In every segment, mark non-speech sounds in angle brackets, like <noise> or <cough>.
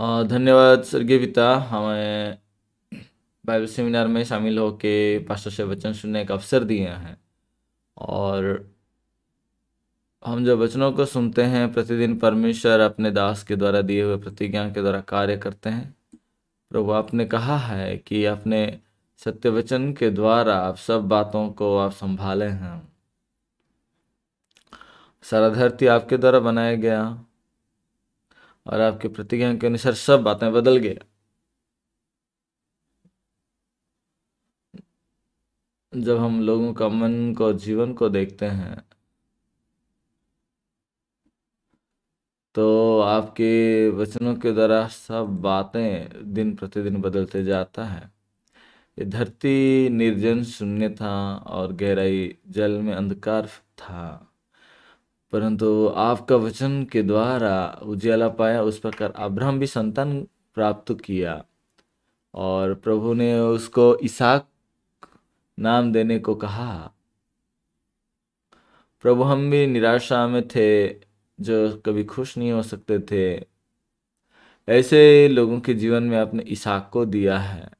धन्यवाद सरगेविता हमें Bible seminar में शामिल होके पास्टर से वचन सुनने का अवसर दिए हैं और हम जो वचनों को सुनते हैं प्रतिदिन परमेश्वर अपने दास के द्वारा दिए हुए प्रतिज्ञा के द्वारा कार्य करते हैं प्रभु आपने कहा है कि अपने सत्य वचन के द्वारा आप सब बातों को आप संभाले हैं सारा धरती आपके द्वारा बनाया गया और आपकी प्रतिज्ञा के अनुसार सब बातें बदल गया जब हम लोगों का मन को जीवन को देखते हैं तो आपके वचनों के द्वारा सब बातें दिन प्रतिदिन बदलते जाता है ये धरती निर्जन शून्य था और गहराई जल में अंधकार था परंतु आपका वचन के द्वारा उजाला पाया उस प्रकार अब्राहम भी संतान प्राप्त किया और प्रभु ने उसको इसाक नाम देने को कहा प्रभु हम भी निराशा में थे जो कभी खुश नहीं हो सकते थे ऐसे लोगों के जीवन में आपने इसाक को दिया है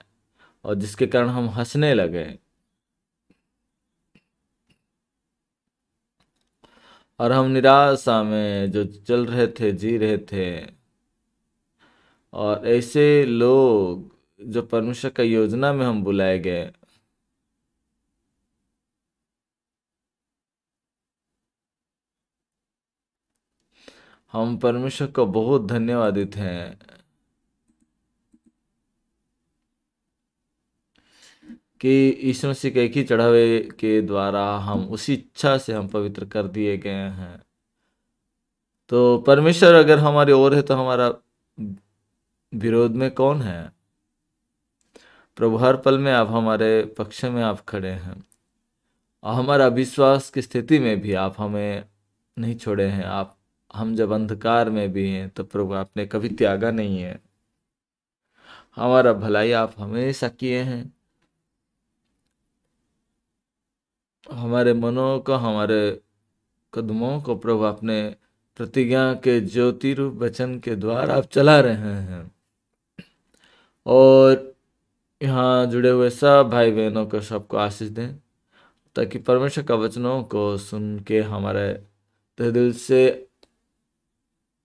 और जिसके कारण हम हंसने लगे और हम निराशा में जो चल रहे थे जी रहे थे और ऐसे लोग जो परमेश्वर का योजना में हम बुलाए गए हम परमेश्वर को बहुत धन्यवादित हैं कि ईश्वर से के एक ही चढ़ावे के द्वारा हम उसी इच्छा से हम पवित्र कर दिए गए हैं तो परमेश्वर अगर हमारी ओर है तो हमारा विरोध में कौन है प्रभु हर पल में आप हमारे पक्ष में आप खड़े हैं और हमारा विश्वास की स्थिति में भी आप हमें नहीं छोड़े हैं आप हम जब अंधकार में भी हैं तो प्रभु आपने कभी त्यागा नहीं है हमारा भलाई आप हमेशा किए हैं हमारे मनों का हमारे कदमों को प्रभु अपने प्रतिज्ञा के ज्योति रूप वचन के द्वारा आप चला रहे हैं और यहाँ जुड़े हुए सब भाई बहनों को सबको आशीष दें ताकि परमेश्वर का वचनों को सुन के हमारे तह दिल से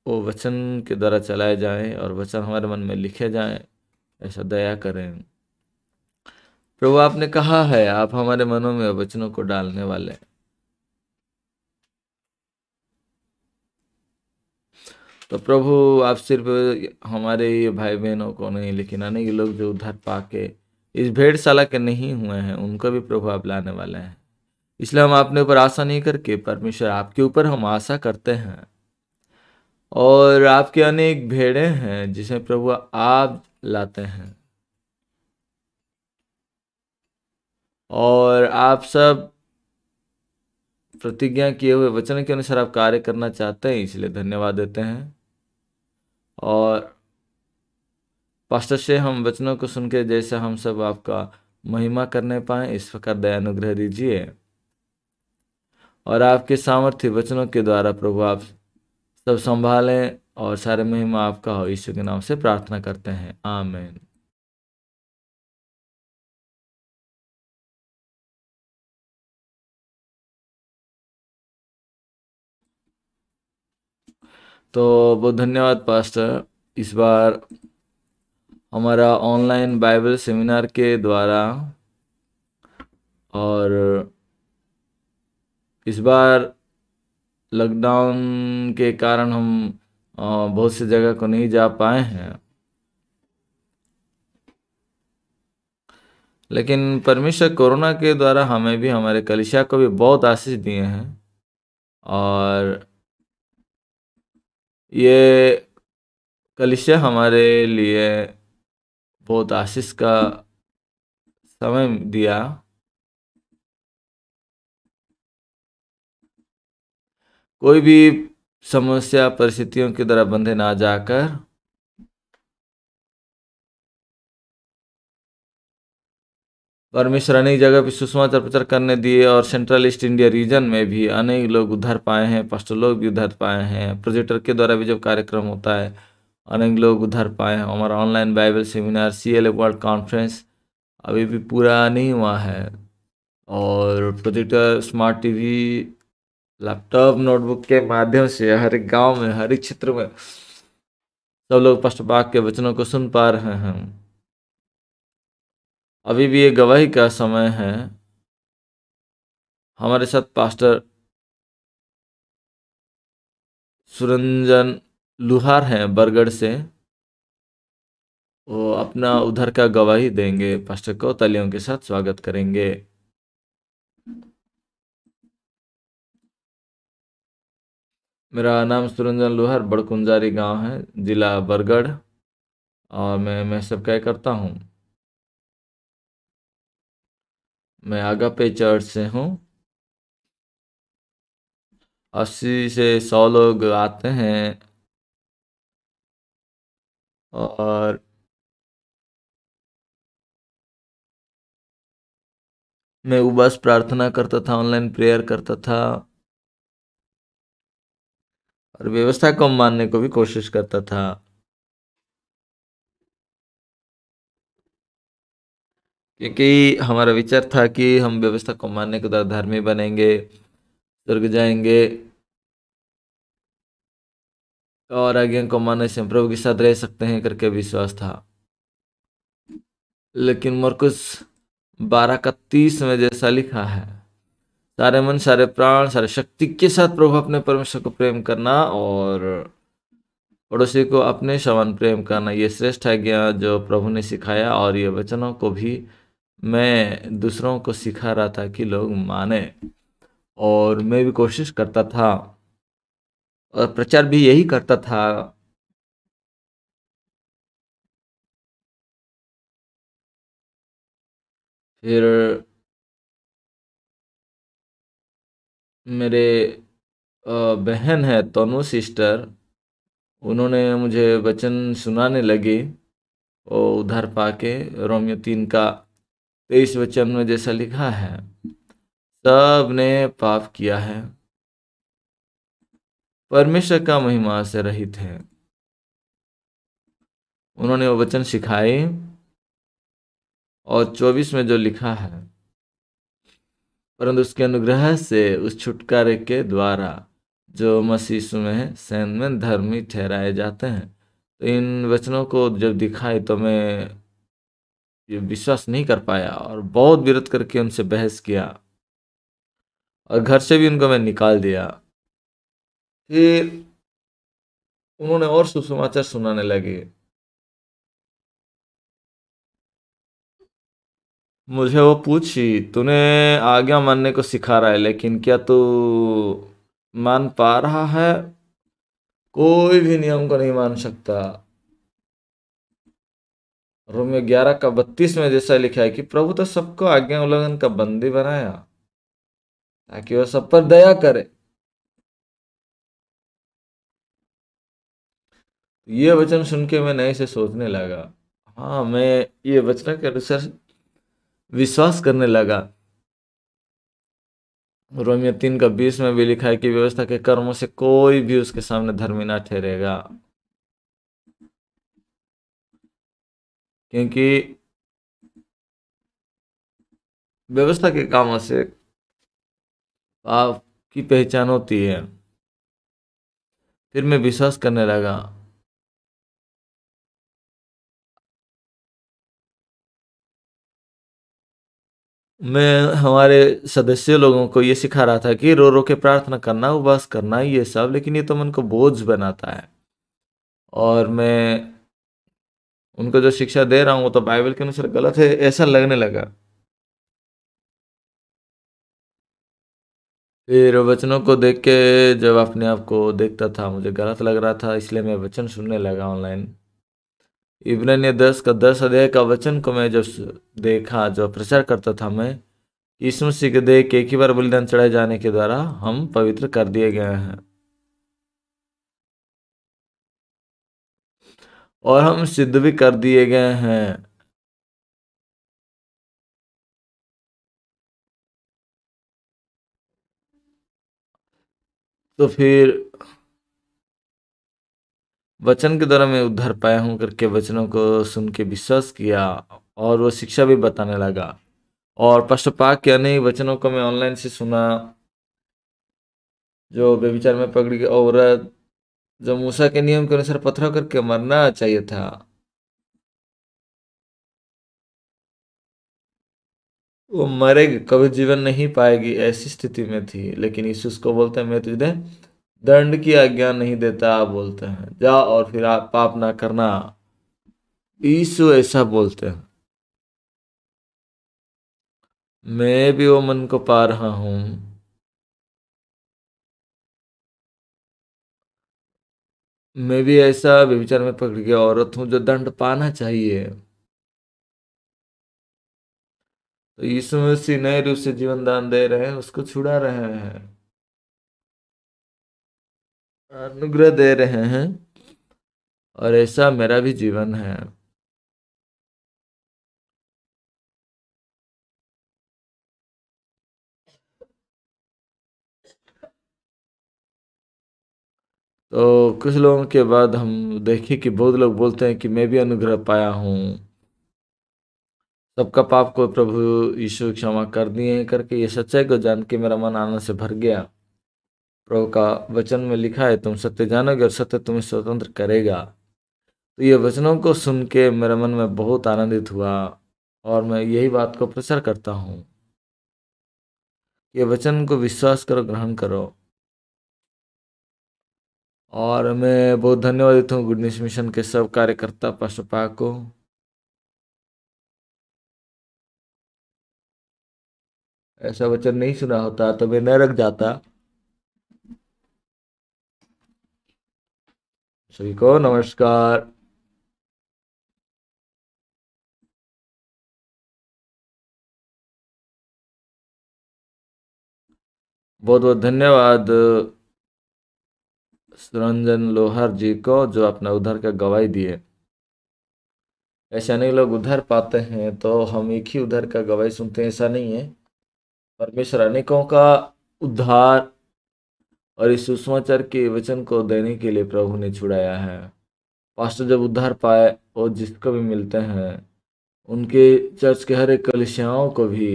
वो वचन के द्वारा चलाए जाएं और वचन हमारे मन में लिखे जाएं ऐसा दया करें प्रभु आपने कहा है आप हमारे मनों में वचनों को डालने वाले तो प्रभु आप सिर्फ हमारे भाई बहनों को नहीं लेकिन अनेक लोग जो उधर पाके इस भेड़शाला के नहीं हुए हैं उनको भी प्रभु आप लाने वाले हैं इसलिए हम अपने ऊपर आशा नहीं करके परमेश्वर आपके ऊपर हम आशा करते हैं और आपके अनेक भेड़े हैं जिसे प्रभु आप लाते हैं और आप सब प्रतिज्ञा किए हुए वचन के अनुसार आप कार्य करना चाहते हैं इसलिए धन्यवाद देते हैं और पास्टर से हम वचनों को सुन के जैसे हम सब आपका महिमा करने पाए इस प्रकार दया अनुग्रह दीजिए और आपके सामर्थ्य वचनों के द्वारा प्रभु आप सब संभालें और सारे महिमा आपका हो ईश्वर के नाम से प्रार्थना करते हैं आमेन तो बहुत धन्यवाद पास्टर इस बार हमारा ऑनलाइन बाइबल सेमिनार के द्वारा और इस बार लॉकडाउन के कारण हम बहुत सी जगह को नहीं जा पाए हैं लेकिन परमेश्वर कोरोना के द्वारा हमें भी हमारे कलिशा को भी बहुत आशीष दिए हैं और ये कलिशा हमारे लिए बहुत आशीष का समय दिया कोई भी समस्या परिस्थितियों की तरह बंधे ना जाकर परमेश्वर अनेक जगह पर सुषमाचार प्रचार करने दिए और सेंट्रल ईस्ट इंडिया रीजन में भी अनेक लोग उधर पाए हैं पास्टर लोग भी उधर पाए हैं प्रोजेक्टर के द्वारा भी जब कार्यक्रम होता है अनेक लोग उधर पाए हैं हमारा online Bible seminar C L world conference अभी भी पूरा नहीं हुआ है और projector smart TV laptop notebook के माध्यम से हर एक गाँव में हर एक क्षेत्र में सब लोग पाक के वचनों को सुन पा रहे हैं अभी भी ये गवाही का समय है हमारे साथ पास्टर सुरंजन लुहार हैं बरगढ़ से वो अपना उधर का गवाही देंगे पास्टर को तालियों के साथ स्वागत करेंगे मेरा नाम सुरंजन लोहार बड़कुंजारी गांव है ज़िला बरगढ़ और मैं मैं सब क्या करता हूँ मैं आगा पे चर्च से हूँ अस्सी से सौ लोग आते हैं और मैं उबस प्रार्थना करता था ऑनलाइन प्रेयर करता था और व्यवस्था को मानने को भी कोशिश करता था क्योंकि हमारा विचार था कि हम व्यवस्था को मानने के द्वारा धर्मी बनेंगे स्वर्ग जाएंगे और आज्ञा को मानने से प्रभु के साथ रह सकते हैं करके विश्वास था लेकिन मरकुस बारह का तीस में जैसा लिखा है सारे मन सारे प्राण सारे शक्ति के साथ प्रभु अपने परमेश्वर को प्रेम करना और पड़ोसी को अपने समान प्रेम करना ये श्रेष्ठ है ज्ञान जो प्रभु ने सिखाया और ये वचनों को भी मैं दूसरों को सिखा रहा था कि लोग माने और मैं भी कोशिश करता था और प्रचार भी यही करता था फिर मेरे बहन है तनु सिस्टर उन्होंने मुझे वचन सुनाने लगे और उधर पाके रोमियो तीन का तेईस तो वचन में जैसा लिखा है सब ने पाप किया है परमेश्वर का महिमा से रहित है उन्होंने वो वचन सिखाए और चौबीस में जो लिखा है परंतु उसके अनुग्रह से उस छुटकारे के द्वारा जो मसीह में सैन में धर्मी ठहराए जाते हैं तो इन वचनों को जब दिखाए तो मैं ये विश्वास नहीं कर पाया और बहुत विरोध करके उनसे बहस किया और घर से भी उनको मैं निकाल दिया फिर उन्होंने और सुसमाचार सुनाने लगे मुझे वो पूछी तूने आज्ञा मानने को सिखा रहा है लेकिन क्या तू मान पा रहा है कोई भी नियम को नहीं मान सकता रोमियो ग्यारह का बत्तीस में जैसा लिखा है कि प्रभु तो सबको आज्ञा उल्लंघन का बंदी बनाया ताकि वह सब पर दया करे ये वचन सुन के मैं नए से सोचने लगा हाँ मैं ये वचन के अनुसार विश्वास करने लगा रोमियो तीन का बीस में भी लिखा है कि व्यवस्था के कर्मों से कोई भी उसके सामने धर्मी ना ठहरेगा क्योंकि व्यवस्था के काम से पाप की पहचान होती है फिर मैं विश्वास करने लगा मैं हमारे सदस्य लोगों को ये सिखा रहा था कि रो रो के प्रार्थना करना उपवास करना ये सब लेकिन ये तो मन को बोझ बनाता है और मैं उनको जो शिक्षा दे रहा हूँ वो तो बाइबल के अनुसार गलत है ऐसा लगने लगा फिर वचनों को देख के जब अपने आप को देखता था मुझे गलत लग रहा था इसलिए मैं वचन सुनने लगा ऑनलाइन इब्रानिय दस का दस अध्याय का वचन को मैं जब देखा जो प्रचार करता था मैं यीशु मसीह के एक ही बार बलिदान चढ़ाए जाने के द्वारा हम पवित्र कर दिए गए हैं और हम सिद्ध भी कर दिए गए हैं तो फिर वचन के द्वारा मैं उद्धार पाया हूं करके वचनों को सुन के विश्वास किया और वो शिक्षा भी बताने लगा और पश्चपाक के अनेक वचनों को मैं ऑनलाइन से सुना जो बेविचार में पकड़ी गई औरत जो मूसा के नियम के अनुसार पत्थर करके मरना चाहिए था वो मरेगी कभी जीवन नहीं पाएगी ऐसी स्थिति में थी लेकिन यीशु उसको बोलते हैं मैं तुझे दंड की आज्ञा नहीं देता बोलते हैं जा और फिर आप पाप ना करना यीशु ऐसा बोलते हैं मैं भी वो मन को पा रहा हूं मैं भी ऐसा विचार में पकड़ गया औरत हूँ जो दंड पाना चाहिए तो यीशु मसीह नए रूप से जीवन दान दे रहे हैं उसको छुड़ा रहे हैं अनुग्रह दे रहे हैं और ऐसा मेरा भी जीवन है तो कुछ लोगों के बाद हम देखे कि बहुत लोग बोलते हैं कि मैं भी अनुग्रह पाया हूँ सबका पाप को प्रभु यीशु क्षमा कर दिए करके ये सच्चाई को जान के मेरा मन आनंद से भर गया प्रभु का वचन में लिखा है तुम सत्य जानोगे और सत्य तुम्हें स्वतंत्र करेगा तो ये वचनों को सुन के मेरे मन में बहुत आनंदित हुआ और मैं यही बात को प्रचार करता हूँ ये वचन को विश्वास करो ग्रहण करो और मैं बहुत धन्यवाद देता हूँ गुडनेस मिशन के सब कार्यकर्ता पास्टर पा को ऐसा वचन नहीं सुना होता तो मैं नरक जाता सभी को नमस्कार बहुत बहुत धन्यवाद सुरंजन लोहार जी को जो अपना उधर का गवाही दिए ऐसा नहीं लोग उधर पाते हैं तो हम एक ही उधर का गवाही सुनते हैं ऐसा नहीं है परमेश्वर अनेकों का उद्धार और इस सुषमाचार के वचन को देने के लिए प्रभु ने छुड़ाया है पास्टर जब उद्धार पाए और जिसको भी मिलते हैं उनके चर्च के हर एक कलिशियाओं को भी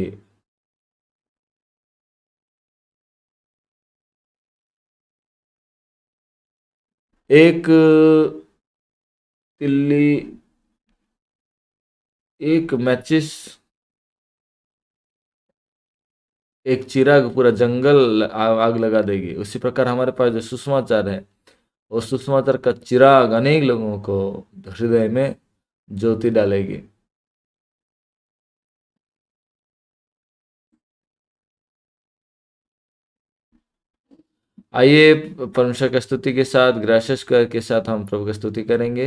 एक तिल्ली एक मैचिस एक चिराग पूरा जंगल आग लगा देगी उसी प्रकार हमारे पास जो सुषमाचार है वो सुषमाचार का चिराग अनेक लोगों को हृदय में ज्योति डालेगी आइए परमेश्वर की स्तुति के साथ ग्रासस के साथ हम प्रभु की स्तुति करेंगे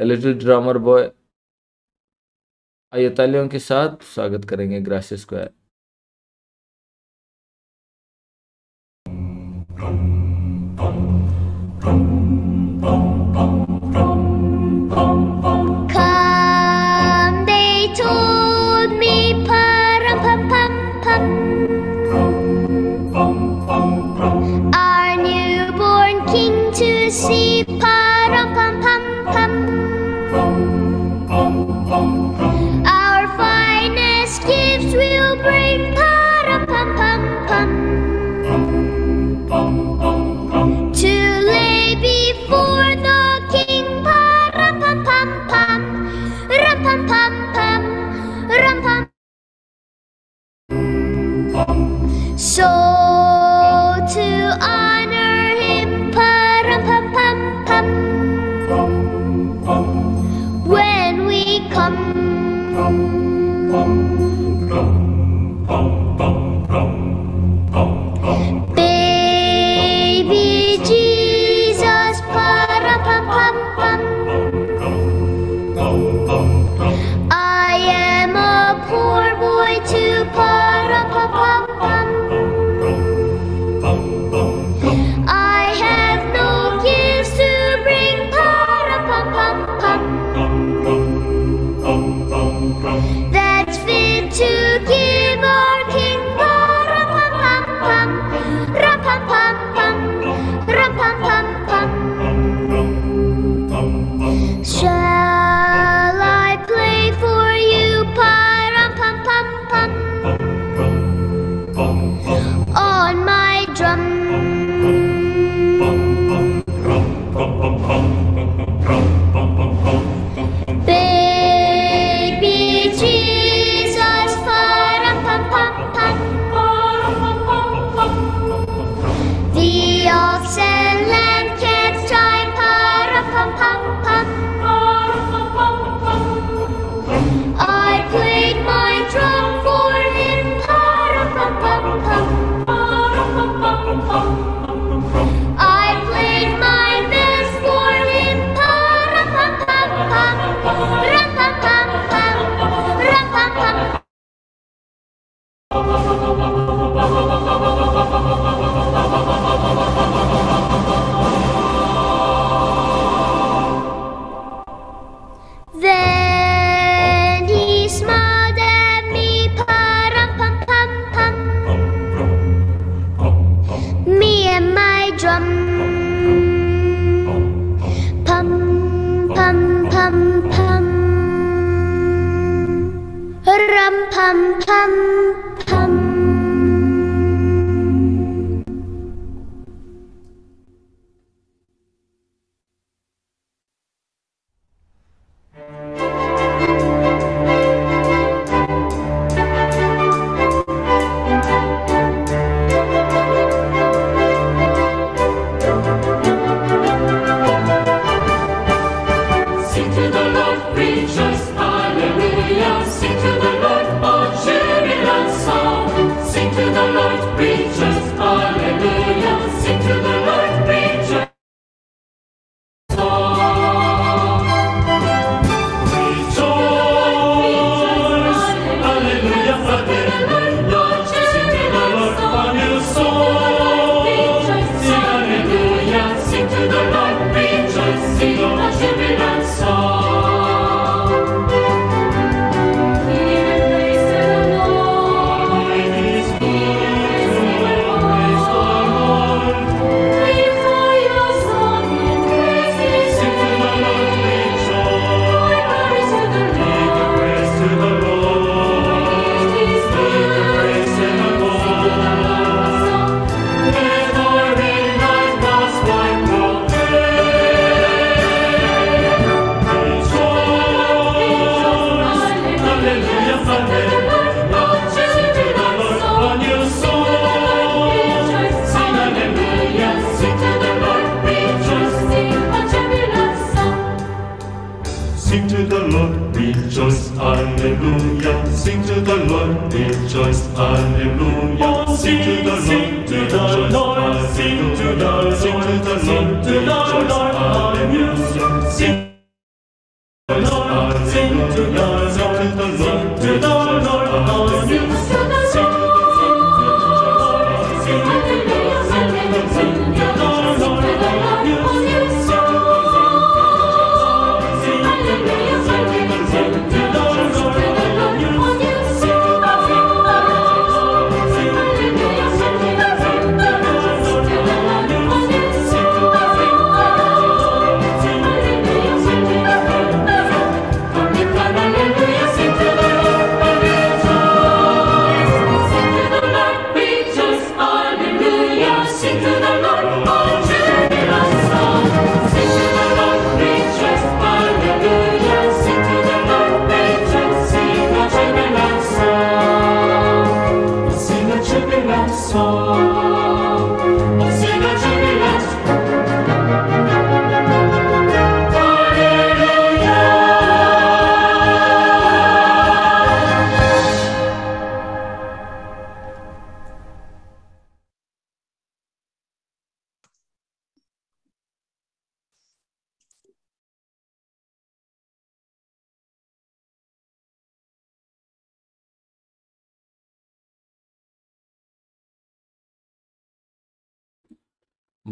ए लिटिल ड्रामर बॉय आइए तालियों के साथ स्वागत करेंगे ग्रासस को one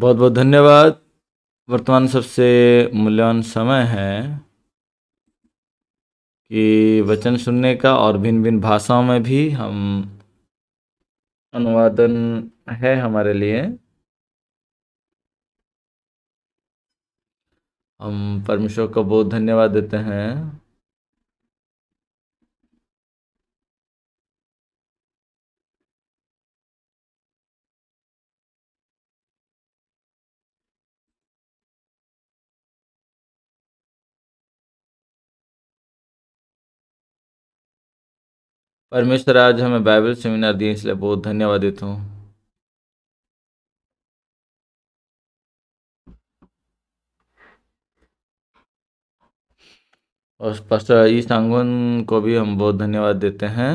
बहुत बहुत धन्यवाद वर्तमान सबसे मूल्यवान समय है कि वचन सुनने का और भिन्न भिन्न भाषाओं में भी हम अनुवादन है हमारे लिए हम परमेश्वर को बहुत धन्यवाद देते हैं परमेश्वर आज हमें बाइबल सेमिनार दिए इसलिए बहुत धन्यवाद देता हूँ और पास्टर ईस्ट आंगन को भी हम बहुत धन्यवाद देते हैं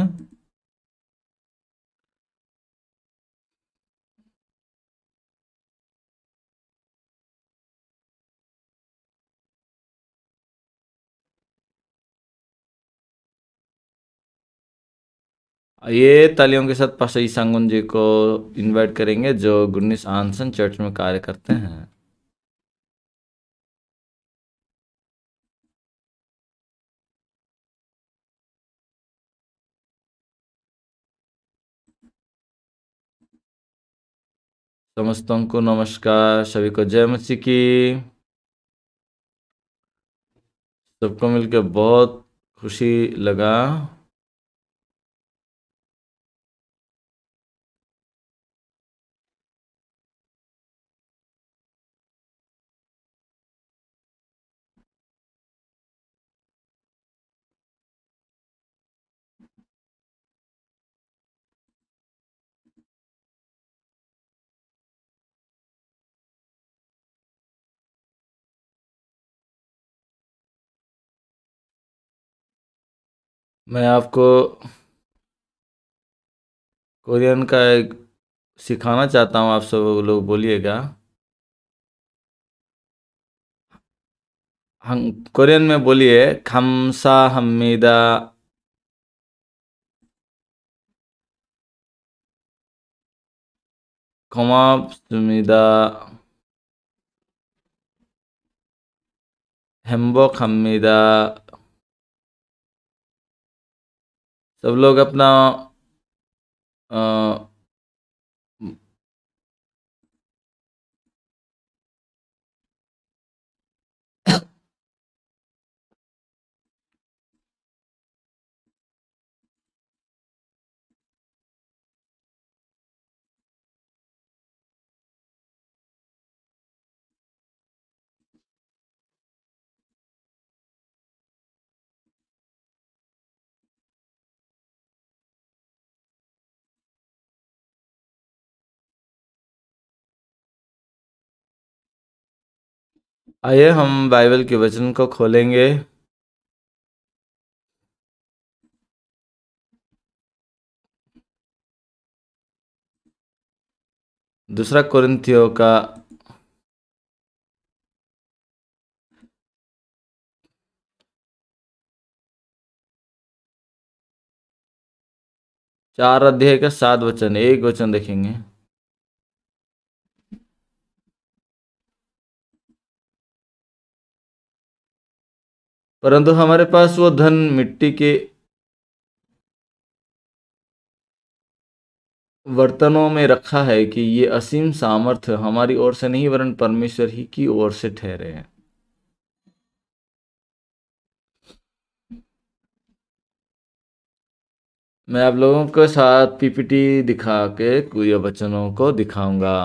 ये तालियों के साथ पास सांगुन जी को इनवाइट करेंगे जो गुन्नीस आंसन चर्च में कार्य करते हैं समस्तों को नमस्कार सभी को जय मसी की सबको मिलकर बहुत खुशी लगा मैं आपको कोरियन का एक सिखाना चाहता हूँ आप सब लोग बोलिएगा हम कोरियन में बोलिए खमसा हमीदा खमापसुमिदा हेम्बो खमीदा सब लोग अपना आ, आइए हम बाइबल के वचन को खोलेंगे दूसरा कुरिंथियो का चार अध्याय का सात वचन एक वचन देखेंगे परंतु हमारे पास वो धन मिट्टी के वर्तनों में रखा है कि ये असीम सामर्थ्य हमारी ओर से नहीं वरन परमेश्वर ही की ओर से ठहरे हैं मैं आप लोगों के साथ पीपीटी दिखा के कुछ वचनों को दिखाऊंगा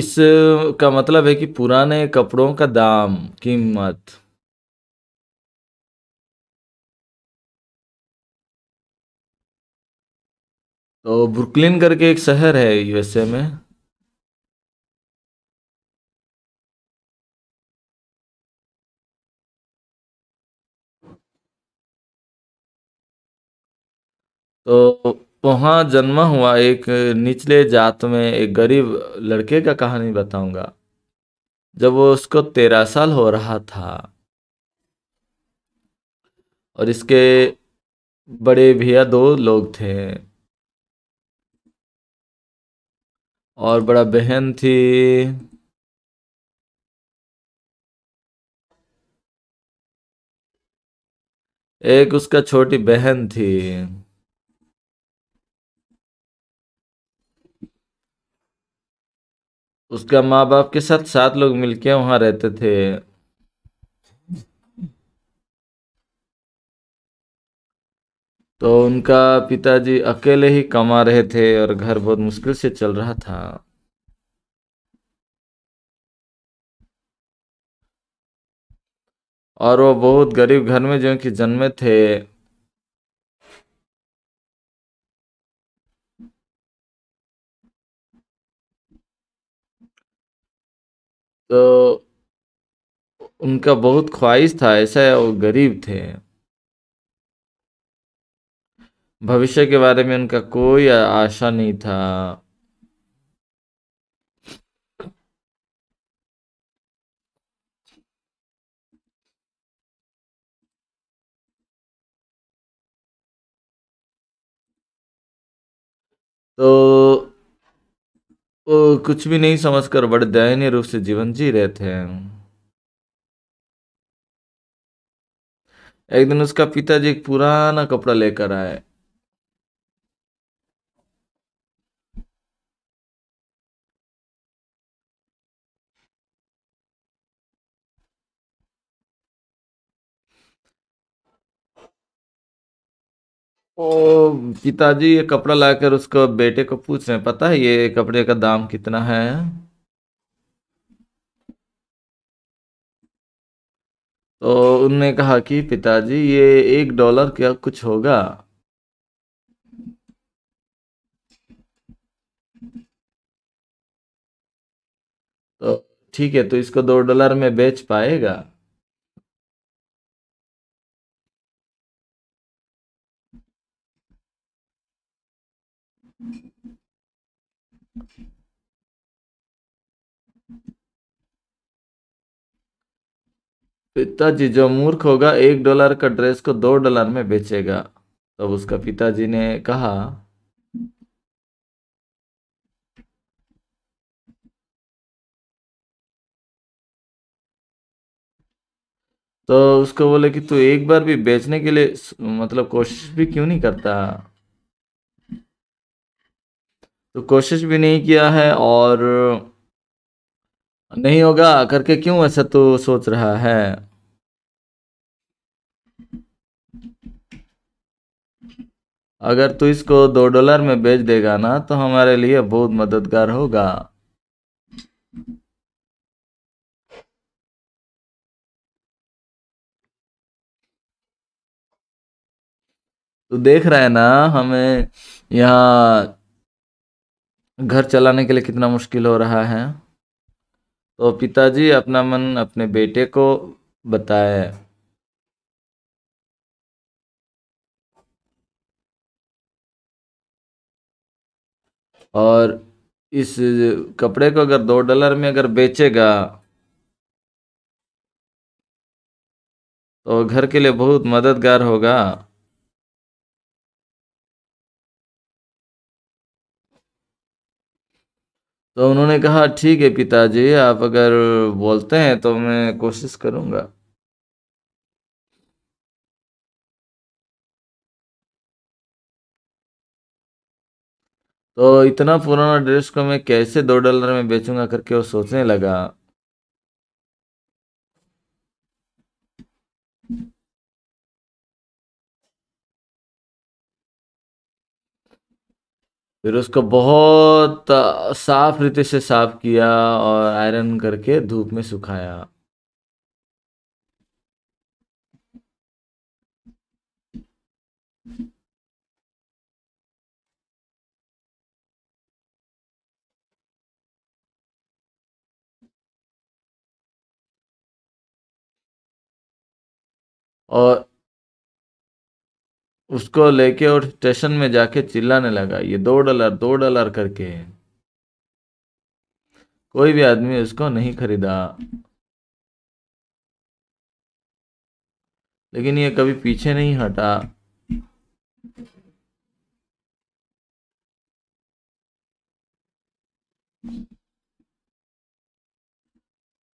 इस का मतलब है कि पुराने कपड़ों का दाम कीमत तो ब्रुकलिन करके एक शहर है यूएसए में तो वहाँ जन्मा हुआ एक निचले जात में एक गरीब लड़के का कहानी बताऊंगा जब वो उसको तेरह साल हो रहा था और इसके बड़े भैया दो लोग थे और बड़ा बहन थी एक उसका छोटी बहन थी उसका माँ बाप के साथ सात लोग मिलके वहाँ रहते थे तो उनका पिताजी अकेले ही कमा रहे थे और घर बहुत मुश्किल से चल रहा था और वो बहुत गरीब घर में जो कि जन्मे थे तो उनका बहुत ख्वाहिश था ऐसा है वो गरीब थे भविष्य के बारे में उनका कोई आशा नहीं था तो वो कुछ भी नहीं समझकर बड़े दयनीय रूप से जीवन जी रहे थे एक दिन उसका पिताजी एक पुराना कपड़ा लेकर आए ओ पिताजी ये कपड़ा लाकर उसको बेटे को पूछ रहे हैं पता है ये कपड़े का दाम कितना है तो उनने कहा कि पिताजी ये एक डॉलर क्या कुछ होगा तो ठीक है तो इसको दो डॉलर में बेच पाएगा पिताजी जो मूर्ख होगा एक डॉलर का ड्रेस को दो डॉलर में बेचेगा तब तो उसका पिताजी ने कहा तो उसको बोले कि तू एक बार भी बेचने के लिए मतलब कोशिश भी क्यों नहीं करता तो कोशिश भी नहीं किया है और नहीं होगा करके क्यों ऐसा तो सोच रहा है अगर तू इसको दो डॉलर में बेच देगा ना तो हमारे लिए बहुत मददगार होगा तो देख रहा है ना हमें यहाँ घर चलाने के लिए कितना मुश्किल हो रहा है तो पिताजी अपना मन अपने बेटे को बताए और इस कपड़े को अगर दो डॉलर में अगर बेचेगा तो घर के लिए बहुत मददगार होगा तो उन्होंने कहा ठीक है पिताजी आप अगर बोलते हैं तो मैं कोशिश करूँगा तो इतना पुराना ड्रेस को मैं कैसे दो डॉलर में बेचूंगा करके वो सोचने लगा फिर उसको बहुत साफ रीति से साफ किया और आयरन करके धूप में सुखाया और उसको लेके और स्टेशन में जाके चिल्लाने लगा ये दो डॉलर दो डॉलर करके कोई भी आदमी उसको नहीं खरीदा लेकिन ये कभी पीछे नहीं हटा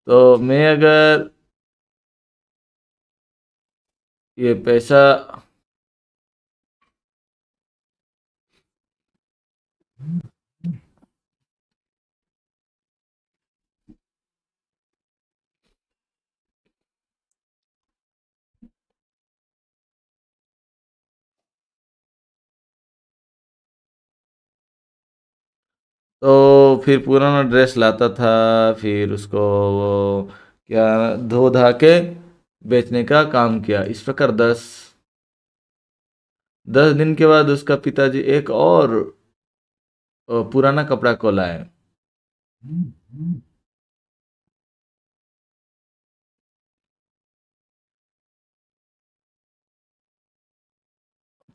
तो मैं अगर ये पैसा तो फिर पुराना ड्रेस लाता था फिर उसको क्या धो धा के बेचने का काम किया इस प्रकार दस दस दिन के बाद उसका पिताजी एक और पुराना कपड़ा को है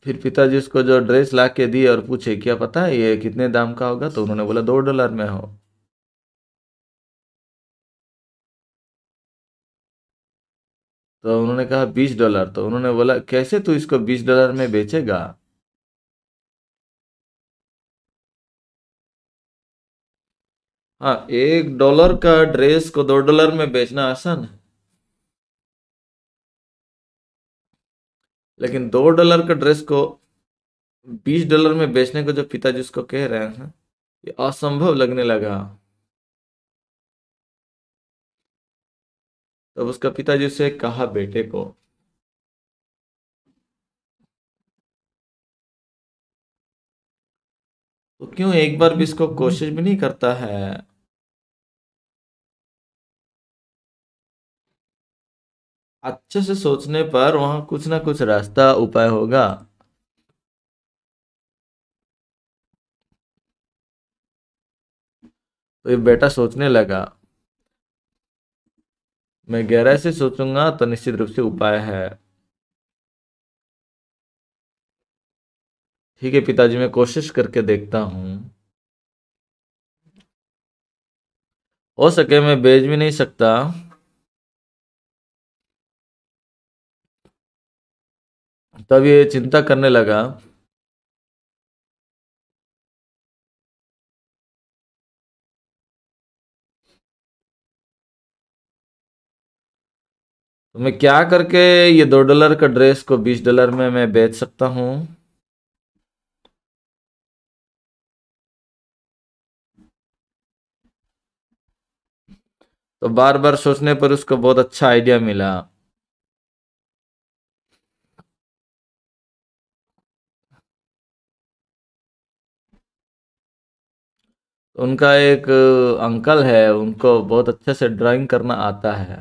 फिर पिताजी उसको जो ड्रेस ला के दी और पूछे क्या पता है ये कितने दाम का होगा तो उन्होंने बोला दो डॉलर में हो तो उन्होंने कहा बीस डॉलर तो उन्होंने बोला कैसे तू इसको बीस डॉलर में बेचेगा हाँ एक डॉलर का ड्रेस को दो डॉलर में बेचना आसान है लेकिन दो डॉलर का ड्रेस को बीस डॉलर में बेचने को जो पिताजी उसको कह रहे हैं ये असंभव लगने लगा तब तो उसका पिताजी से कहा बेटे को तो क्यों एक बार भी इसको कोशिश भी नहीं करता है अच्छे से सोचने पर वहां कुछ ना कुछ रास्ता उपाय होगा तो ये बेटा सोचने लगा मैं गहराई से सोचूंगा तो निश्चित रूप से उपाय है ठीक है पिताजी मैं कोशिश करके देखता हूं हो सके मैं बेच भी नहीं सकता तब ये चिंता करने लगा तो मैं क्या करके ये दो डॉलर का ड्रेस को बीस डॉलर में मैं बेच सकता हूं तो बार बार सोचने पर उसको बहुत अच्छा आइडिया मिला उनका एक अंकल है उनको बहुत अच्छे से ड्राइंग करना आता है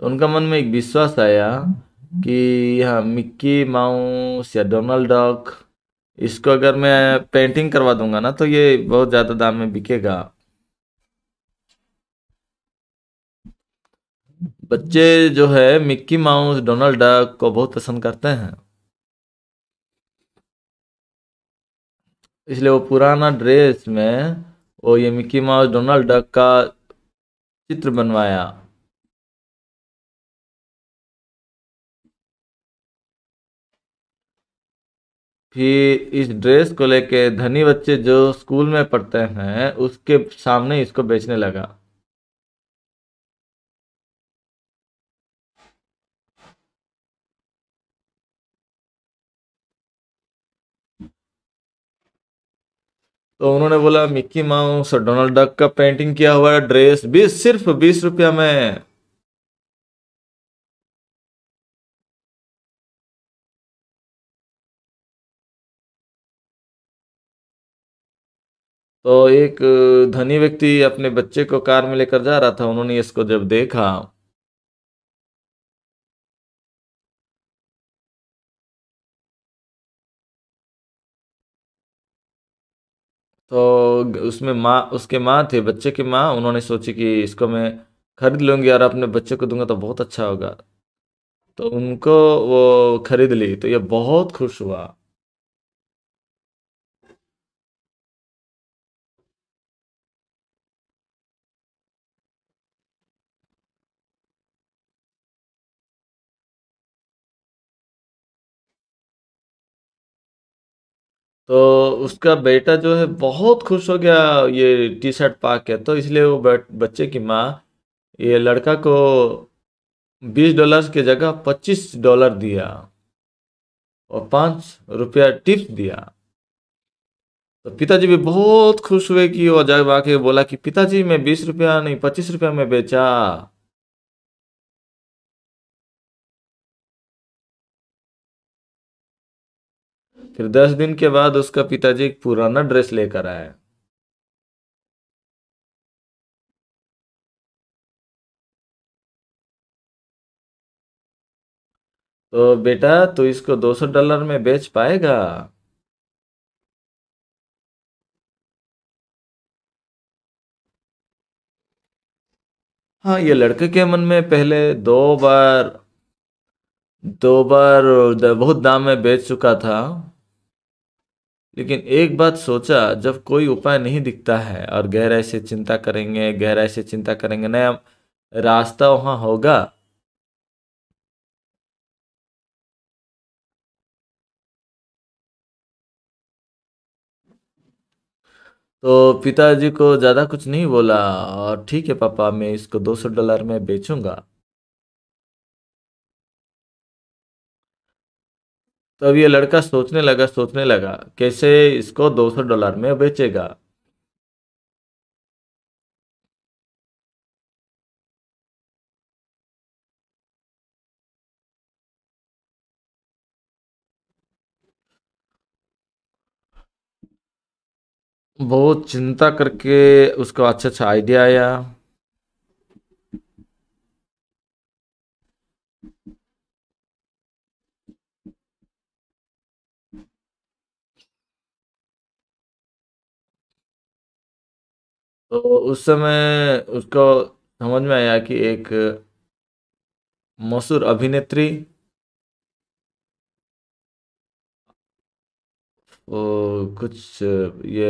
तो उनका मन में एक विश्वास आया कि हाँ मिक्की माउस या डोनाल्ड डॉग इसको अगर मैं पेंटिंग करवा दूंगा ना तो ये बहुत ज़्यादा दाम में बिकेगा बच्चे जो है मिक्की माउस डोनाल्ड डक को बहुत पसंद करते हैं इसलिए वो पुराना ड्रेस में वो ये मिक्की माउस डोनाल्ड डक का चित्र बनवाया फिर इस ड्रेस को लेके धनी बच्चे जो स्कूल में पढ़ते हैं उसके सामने इसको बेचने लगा तो उन्होंने बोला मिक्की माउस और डोनाल्ड डक का पेंटिंग किया हुआ ड्रेस बीस सिर्फ बीस रुपया में तो एक धनी व्यक्ति अपने बच्चे को कार में लेकर जा रहा था उन्होंने इसको जब देखा तो उसमें माँ उसके माँ थे बच्चे की माँ उन्होंने सोची कि इसको मैं खरीद लूँगी और अपने बच्चे को दूंगा तो बहुत अच्छा होगा तो उनको वो खरीद ली तो ये बहुत खुश हुआ तो उसका बेटा जो है बहुत खुश हो गया ये टी शर्ट पा के तो इसलिए वो बच्चे की माँ ये लड़का को बीस डॉलर की जगह पच्चीस डॉलर दिया और पाँच रुपया टिप्स दिया तो पिताजी भी बहुत खुश हुए कि वो जब आके बोला कि पिताजी मैं बीस रुपया नहीं पच्चीस रुपया में बेचा फिर दस दिन के बाद उसका पिताजी एक पुराना ड्रेस लेकर आया तो बेटा तू इसको दो सौ डॉलर में बेच पाएगा हाँ ये लड़के के मन में पहले दो बार दो बार बहुत दाम में बेच चुका था लेकिन एक बात सोचा जब कोई उपाय नहीं दिखता है और गहराई से चिंता करेंगे गहराई से चिंता करेंगे नया रास्ता वहां होगा तो पिताजी को ज़्यादा कुछ नहीं बोला और ठीक है पापा मैं इसको दो सौ डॉलर में बेचूंगा तब तो ये लड़का सोचने लगा सोचने लगा कैसे इसको 200 डॉलर में बेचेगा बहुत चिंता करके उसको अच्छा अच्छा आइडिया आया तो उस समय उसको समझ में आया कि एक मशहूर अभिनेत्री वो कुछ ये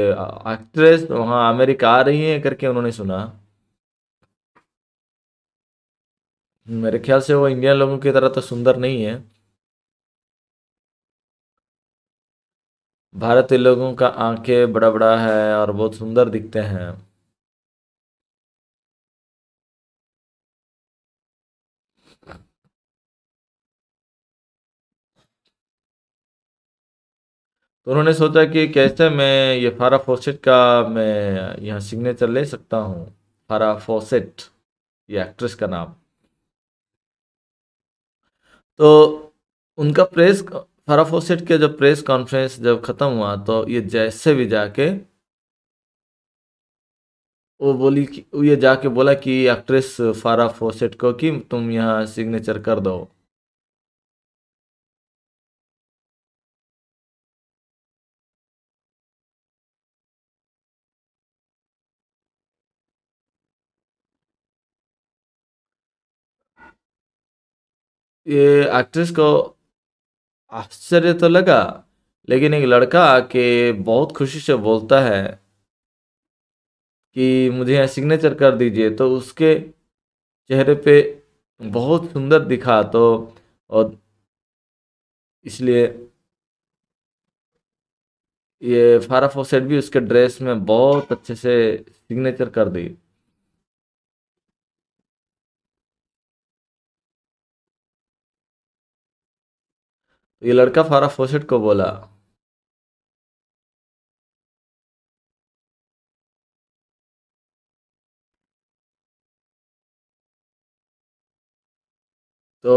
एक्ट्रेस वहाँ अमेरिका आ रही है करके उन्होंने सुना मेरे ख्याल से वो इंडियन लोगों की तरह तो सुंदर नहीं है भारतीय लोगों का आंखें बड़ा बड़ा है और बहुत सुंदर दिखते हैं तो उन्होंने सोचा कि कैसे मैं ये फारा फोसेट का मैं यहाँ सिग्नेचर ले सकता हूँ फारा फोसेट ये एक्ट्रेस का नाम तो उनका प्रेस फारा फोसेट के जब प्रेस कॉन्फ्रेंस जब ख़त्म हुआ तो ये जैसे भी जाके वो बोली कि ये जाके बोला कि एक्ट्रेस फारा फोसेट को कि तुम यहाँ सिग्नेचर कर दो ये एक्ट्रेस को आश्चर्य तो लगा लेकिन एक लड़का के बहुत खुशी से बोलता है कि मुझे यहाँ सिग्नेचर कर दीजिए तो उसके चेहरे पे बहुत सुंदर दिखा तो और इसलिए ये फारा फोसेट भी उसके ड्रेस में बहुत अच्छे से सिग्नेचर कर दी तो ये लड़का फारा फोसेट को बोला तो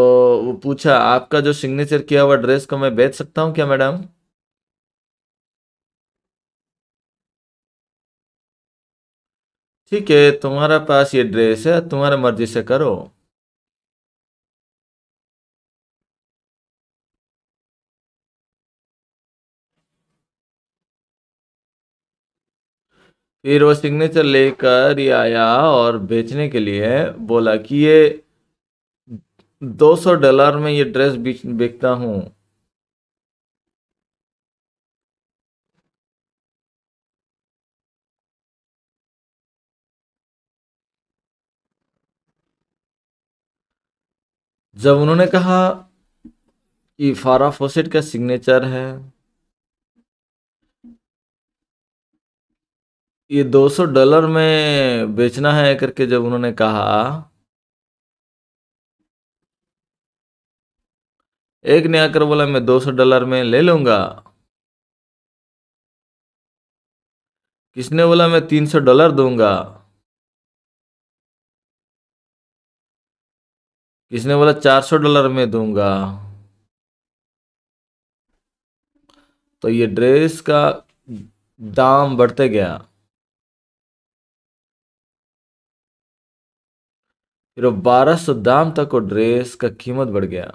वो पूछा आपका जो सिग्नेचर किया हुआ ड्रेस को मैं बेच सकता हूँ क्या मैडम ठीक है तुम्हारा पास ये ड्रेस है तुम्हारी मर्जी से करो फिर वो सिग्नेचर लेकर ये आया और बेचने के लिए बोला कि ये 200 डॉलर में ये ड्रेस बेचता हूँ जब उन्होंने कहा कि फारा फोसेट का सिग्नेचर है ये 200 डॉलर में बेचना है करके जब उन्होंने कहा एक ने आकर बोला मैं 200 डॉलर में ले लूंगा किसने बोला मैं 300 डॉलर दूंगा किसने बोला 400 डॉलर में दूंगा तो ये ड्रेस का दाम बढ़ते गया फिर बारह सौ दाम तक वो ड्रेस का कीमत बढ़ गया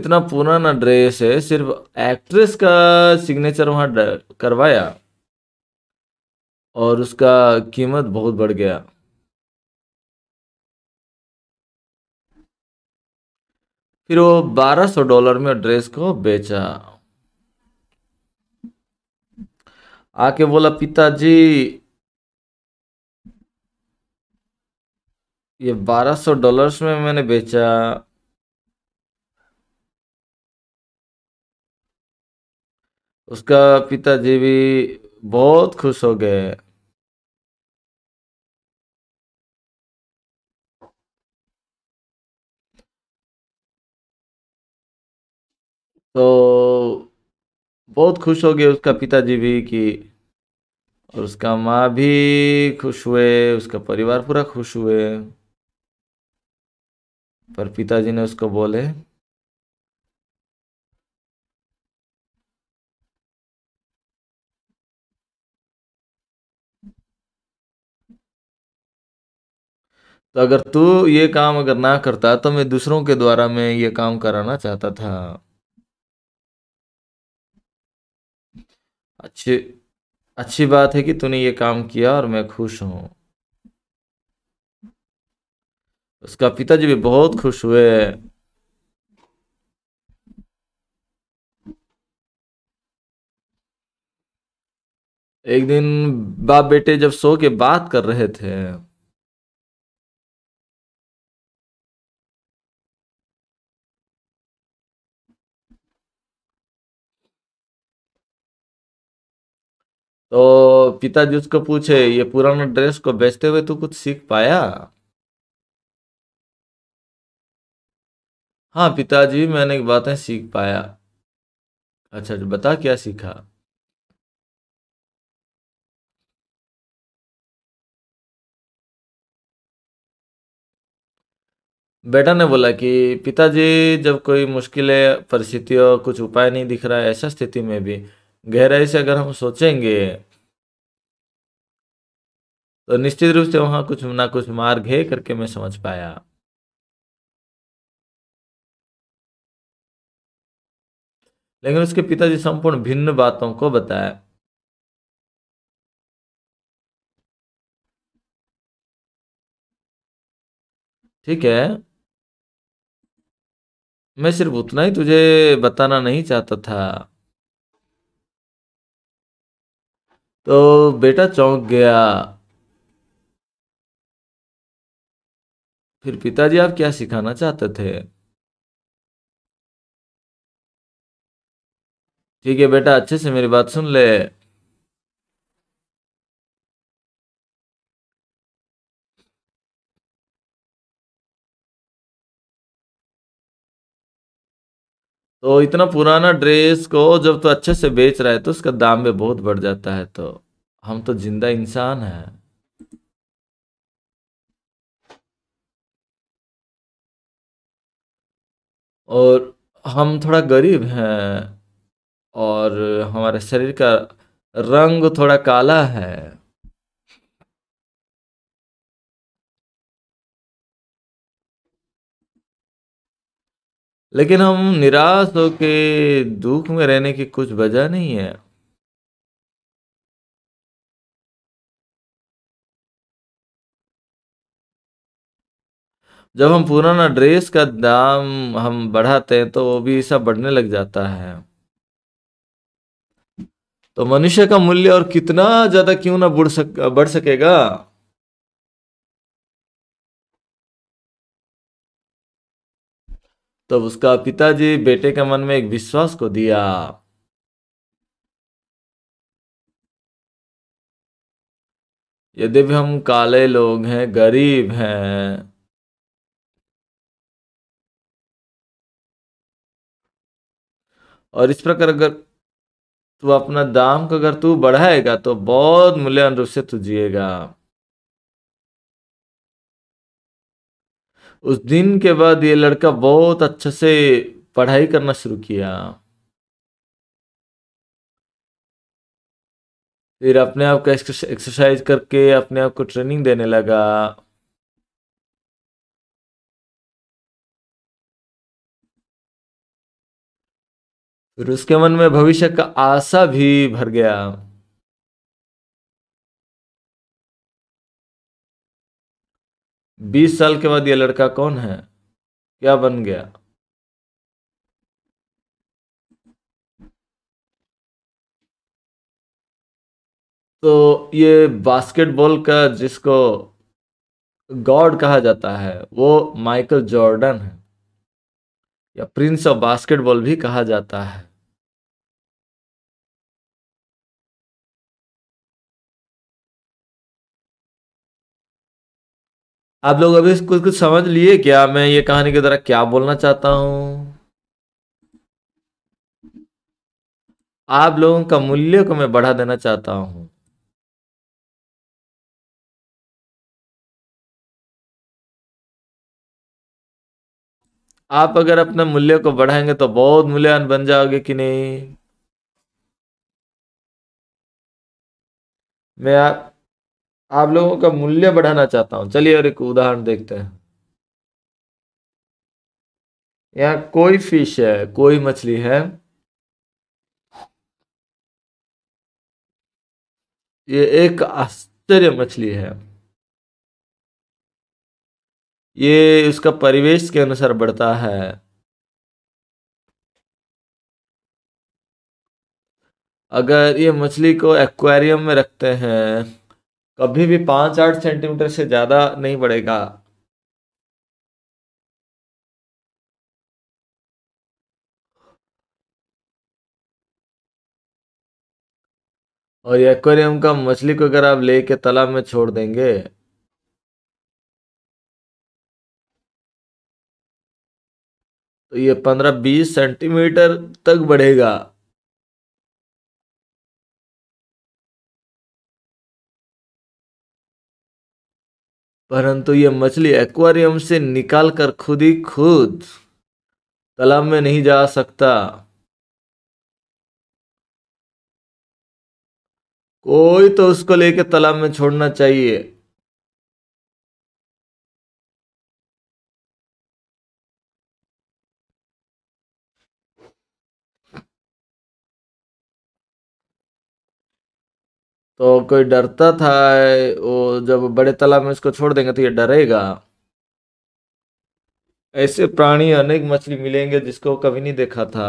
इतना पुराना ड्रेस है सिर्फ एक्ट्रेस का सिग्नेचर वहां करवाया और उसका कीमत बहुत बढ़ गया फिर वो 1200 डॉलर में ड्रेस को बेचा आके बोला पिताजी ये बारह सौ डॉलर्स में मैंने बेचा उसका पिताजी भी बहुत खुश हो गए तो बहुत खुश हो गए उसका पिताजी भी कि और उसका माँ भी खुश हुए उसका परिवार पूरा खुश हुए पर पिताजी ने उसको बोले तो अगर तू ये काम अगर ना करता तो मैं दूसरों के द्वारा मैं ये काम कराना चाहता था अच्छी अच्छी बात है कि तूने ये काम किया और मैं खुश हूं उसका पिताजी भी बहुत खुश हुए एक दिन बाप बेटे जब सो के बात कर रहे थे तो पिताजी उसको पूछे ये पुराना ड्रेस को बेचते हुए तू कुछ सीख पाया हाँ पिताजी मैंने बातें सीख पाया अच्छा तो बता क्या सीखा बेटा ने बोला कि पिताजी जब कोई मुश्किलें परिस्थितियों कुछ उपाय नहीं दिख रहा है ऐसा स्थिति में भी गहराई से अगर हम सोचेंगे तो निश्चित रूप से वहां कुछ ना कुछ मार्ग है करके मैं समझ पाया लेकिन उसके पिताजी संपूर्ण भिन्न बातों को बताया ठीक है मैं सिर्फ उतना ही तुझे बताना नहीं चाहता था तो बेटा चौंक गया फिर पिताजी आप क्या सिखाना चाहते थे ठीक है बेटा अच्छे से मेरी बात सुन ले तो इतना पुराना ड्रेस को जब तो अच्छे से बेच रहा है तो उसका दाम भी बहुत बढ़ जाता है तो हम तो जिंदा इंसान हैं और हम थोड़ा गरीब हैं और हमारे शरीर का रंग थोड़ा काला है लेकिन हम निराश हो के दुख में रहने की कुछ वजह नहीं है जब हम पुराना ड्रेस का दाम हम बढ़ाते हैं तो वो भी सब बढ़ने लग जाता है तो मनुष्य का मूल्य और कितना ज्यादा क्यों ना बढ़ सक बढ़ सकेगा तब तो उसका पिताजी बेटे के मन में एक विश्वास को दिया यदि भी हम काले लोग हैं गरीब हैं और इस प्रकार अगर तू अपना दाम को अगर तू बढ़ाएगा तो बहुत मूल्यवान रूप से तू जिएगा उस दिन के बाद ये लड़का बहुत अच्छे से पढ़ाई करना शुरू किया फिर अपने आप का एक्सरसाइज करके अपने आप को ट्रेनिंग देने लगा फिर उसके मन में भविष्य का आशा भी भर गया बीस साल के बाद यह लड़का कौन है क्या बन गया तो ये बास्केटबॉल का जिसको गॉड कहा जाता है वो माइकल जॉर्डन है या प्रिंस ऑफ बास्केटबॉल भी कहा जाता है आप लोग अभी कुछ कुछ समझ लिए क्या मैं ये कहानी के द्वारा क्या बोलना चाहता हूं आप लोगों का मूल्य को मैं बढ़ा देना चाहता हूं आप अगर अपने मूल्य को बढ़ाएंगे तो बहुत मूल्यवान बन जाओगे कि नहीं मैं आप आप लोगों का मूल्य बढ़ाना चाहता हूं चलिए और एक उदाहरण देखते हैं यहाँ कोई फिश है कोई मछली है ये एक आश्चर्य मछली है ये उसका परिवेश के अनुसार बढ़ता है अगर ये मछली को एक्वेरियम में रखते हैं कभी भी पांच आठ सेंटीमीटर से ज़्यादा नहीं बढ़ेगा और ये एक्वेरियम का मछली को अगर आप लेके तालाब में छोड़ देंगे तो ये पंद्रह बीस सेंटीमीटर तक बढ़ेगा परंतु ये मछली एक्वेरियम से निकाल कर खुद ही खुद तालाब में नहीं जा सकता कोई तो उसको लेके तालाब में छोड़ना चाहिए तो कोई डरता था वो जब बड़े तालाब में इसको छोड़ देंगे तो ये डरेगा ऐसे प्राणी अनेक मछली मिलेंगे जिसको कभी नहीं देखा था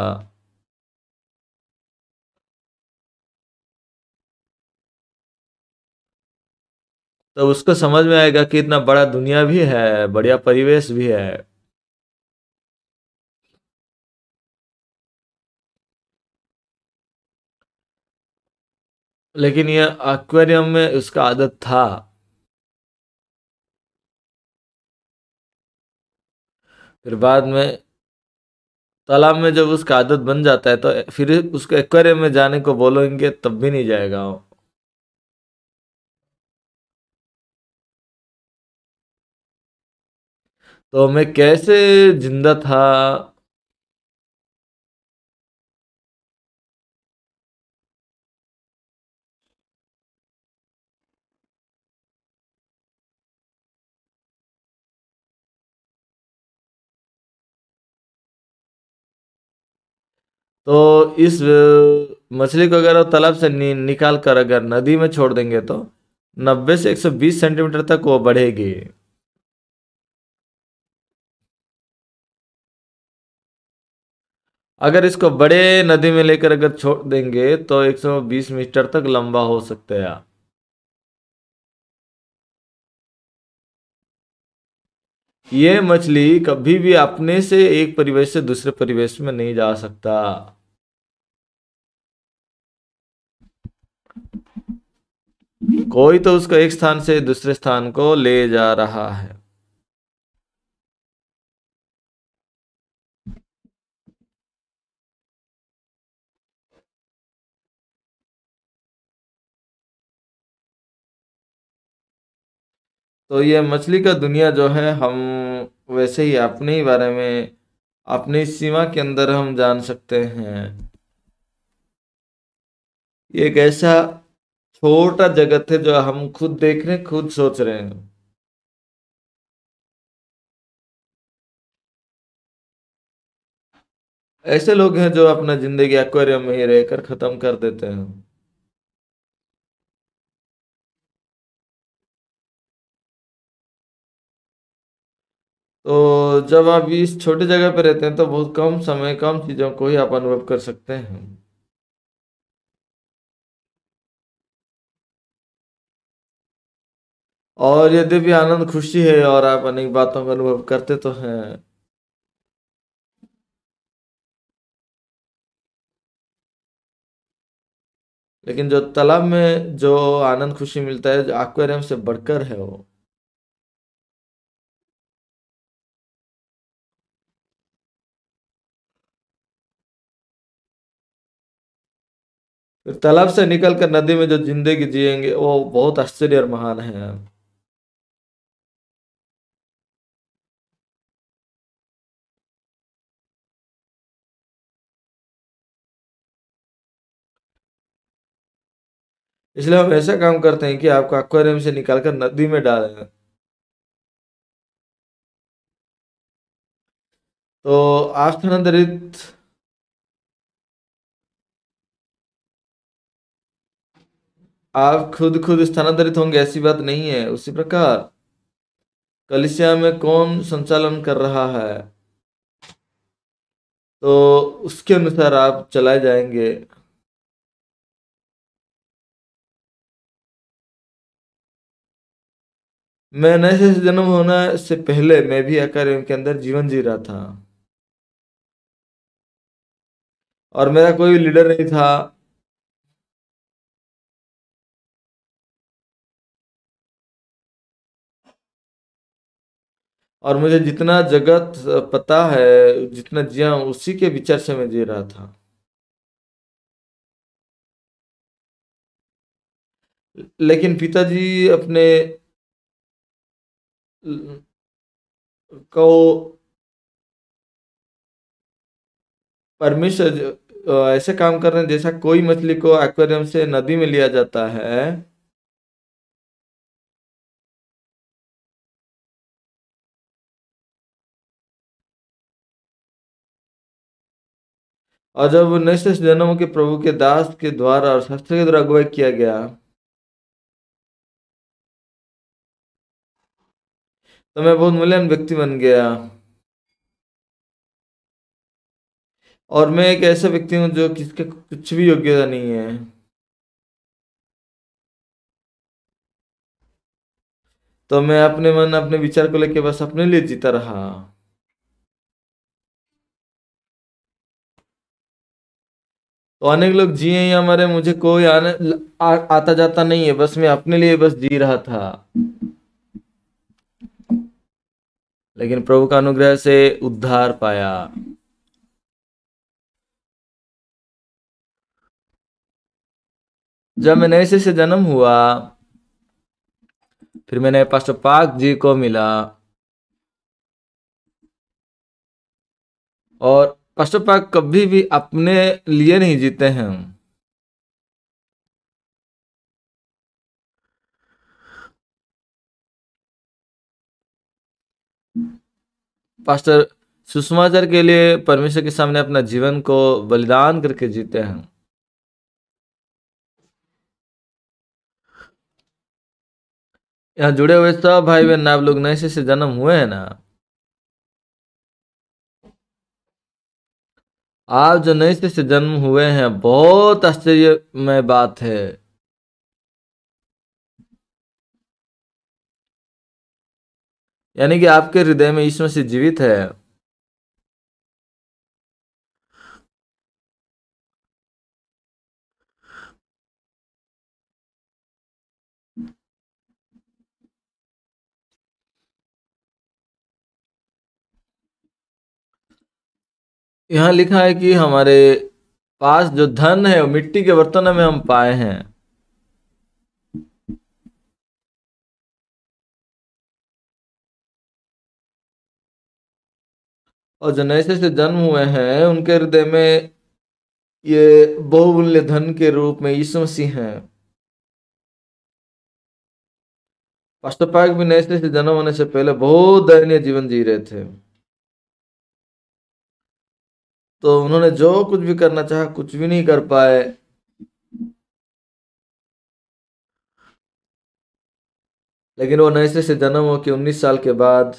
तो उसको समझ में आएगा कि इतना बड़ा दुनिया भी है बढ़िया परिवेश भी है लेकिन ये एक्वेरियम में उसका आदत था फिर बाद में तालाब में जब उसका आदत बन जाता है तो फिर उसको एक्वेरियम में जाने को बोलेंगे तब भी नहीं जाएगा वो तो मैं कैसे जिंदा था तो इस मछली को अगर तालाब से नि, निकाल कर अगर नदी में छोड़ देंगे तो 90 से 120 सेंटीमीटर तक वो बढ़ेगी अगर इसको बड़े नदी में लेकर अगर छोड़ देंगे तो 120 मीटर तक लंबा हो सकता है ये मछली कभी भी अपने से एक परिवेश से दूसरे परिवेश में नहीं जा सकता कोई तो उसको एक स्थान से दूसरे स्थान को ले जा रहा है तो ये मछली का दुनिया जो है हम वैसे ही अपने ही बारे में अपनी सीमा के अंदर हम जान सकते हैं ये एक ऐसा छोटा जगत है जो हम खुद देख रहे हैं खुद सोच रहे हैं ऐसे लोग हैं जो अपना जिंदगी एक्वेरियम में ही रहकर खत्म कर देते हैं तो जब आप इस छोटी जगह पर रहते हैं तो बहुत कम समय कम चीज़ों को ही आप अनुभव कर सकते हैं और यदि भी आनंद खुशी है और आप अनेक बातों का अनुभव करते तो हैं लेकिन जो तालाब में जो आनंद खुशी मिलता है जो एक्वेरियम से बढ़कर है वो तालाब से निकल कर नदी में जो जिंदगी जिएंगे वो बहुत आश्चर्य और महान है इसलिए हम ऐसा काम करते हैं कि आपको एक्वेरियम से निकालकर नदी में डालें तो आस्थानांतरित आप खुद खुद स्थानांतरित होंगे ऐसी बात नहीं है उसी प्रकार कलिसिया में कौन संचालन कर रहा है तो उसके अनुसार आप चलाए जाएंगे मैं नए से जन्म होने से पहले मैं भी आकार के अंदर जीवन जी रहा था और मेरा कोई लीडर नहीं था और मुझे जितना जगत पता है जितना जिया उसी के विचार से मैं जी रहा था लेकिन पिताजी अपने को परमेश्वर ऐसे काम कर रहे हैं जैसा कोई मछली को एक्वेरियम से नदी में लिया जाता है और जब नेक्स्ट जन्म के प्रभु के दास के द्वारा और शास्त्र के द्वारा अगुवाई किया गया तो मैं बहुत मूल्यवान व्यक्ति बन गया और मैं एक ऐसा व्यक्ति हूं जो किसका कुछ भी योग्यता नहीं है तो मैं अपने मन अपने विचार को लेकर बस अपने लिए जीता रहा तो अनेक लोग जिए ही हमारे मुझे कोई आने आ, आता जाता नहीं है बस मैं अपने लिए बस जी रहा था लेकिन प्रभु का अनुग्रह से उद्धार पाया जब मैं नए से जन्म हुआ फिर मैंने पास्टर पाक जी को मिला और पास्टर पाक कभी भी अपने लिए नहीं जीते हैं पास्टर सुषमाचार के लिए परमेश्वर के सामने अपना जीवन को बलिदान करके जीते हैं यहाँ जुड़े हुए सब भाई बहन आप लोग नए से जन्म हुए हैं ना आप जो नई से जन्म हुए हैं बहुत आश्चर्यमय बात है यानी कि आपके हृदय में ईश्वर से जीवित है यहाँ लिखा है कि हमारे पास जो धन है वो मिट्टी के बर्तन में हम पाए हैं और जो नैसे से जन्म हुए हैं उनके हृदय में ये बहुमूल्य धन के रूप में यीशु मसीह हैं पास्टर पाक भी नैसे से जन्म होने से पहले बहुत दयनीय जीवन जी रहे थे तो उन्होंने जो कुछ भी करना चाहा कुछ भी नहीं कर पाए लेकिन वो नए से जन्म हो कि उन्नीस साल के बाद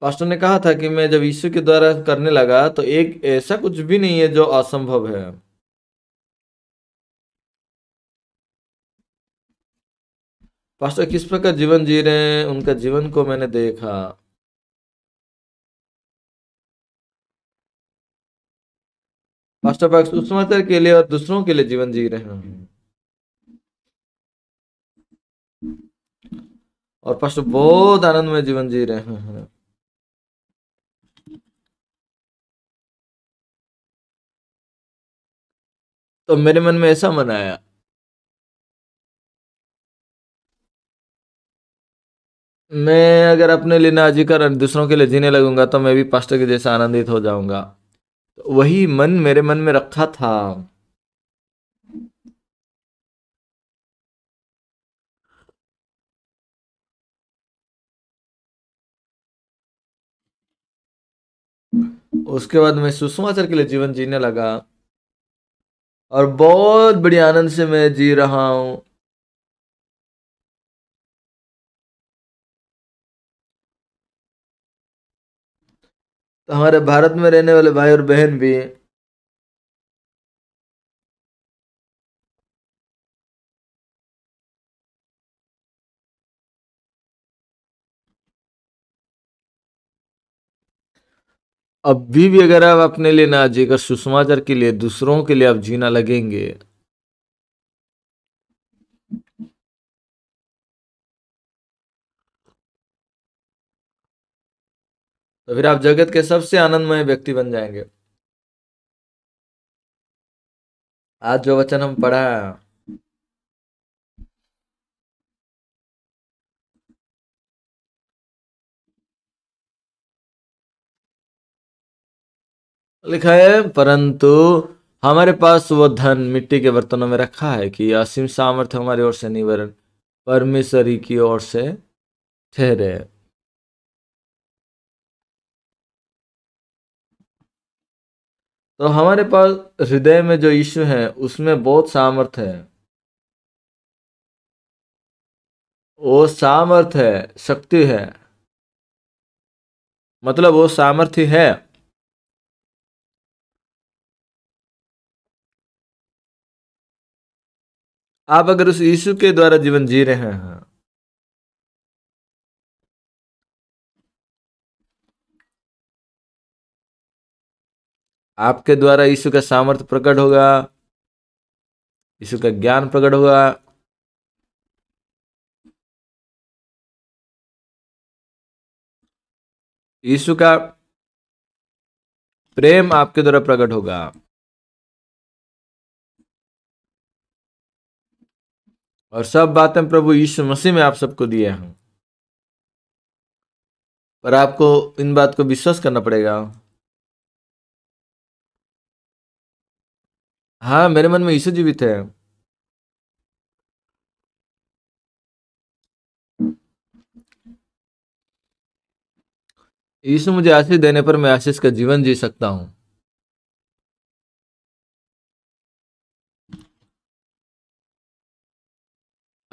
पास्टर ने कहा था कि मैं जब यीशु के द्वारा करने लगा तो एक ऐसा कुछ भी नहीं है जो असंभव है पास्टर किस प्रकार जीवन जी रहे हैं उनका जीवन को मैंने देखा पास्टर पाक सुसमाचार के लिए और दूसरों के लिए जीवन जी रहे हैं और पास्टर बहुत आनंद में जीवन जी रहे हैं तो मेरे मन में ऐसा मन आया मैं अगर अपने लिए नाजी कर दूसरों के लिए जीने लगूंगा तो मैं भी पास्टर के जैसा आनंदित हो जाऊंगा वही मन मेरे मन में रखा था उसके बाद मैं सुषमाचार के लिए जीवन जीने लगा और बहुत बड़ी आनंद से मैं जी रहा हूँ तो हमारे भारत में रहने वाले भाई और बहन भी अभी भी अगर आप अपने लिए ना जीकर सुषमाचार के लिए दूसरों के लिए आप जीना लगेंगे तो फिर आप जगत के सबसे आनंदमय व्यक्ति बन जाएंगे आज जो वचन हम पढ़ा लिखा है परंतु हमारे पास वो धन मिट्टी के बर्तनों में रखा है कि असीम सामर्थ्य हमारी ओर से निवरण परमेश्वरी की ओर से ठहरे तो हमारे पास हृदय में जो यीशु है उसमें बहुत सामर्थ है वो सामर्थ है शक्ति है मतलब वो सामर्थ्य है आप अगर उस यीशु के द्वारा जीवन जी रहे हैं आपके द्वारा यीशु का सामर्थ्य प्रकट होगा यीशु का ज्ञान प्रकट होगा यीशु का प्रेम आपके द्वारा प्रकट होगा और सब बातें प्रभु यीशु मसीह में आप सबको दिए हूं पर आपको इन बात को विश्वास करना पड़ेगा हाँ मेरे मन में यीशु जी भी थे यीशु मुझे आशीष देने पर मैं आशीष का जीवन जी सकता हूं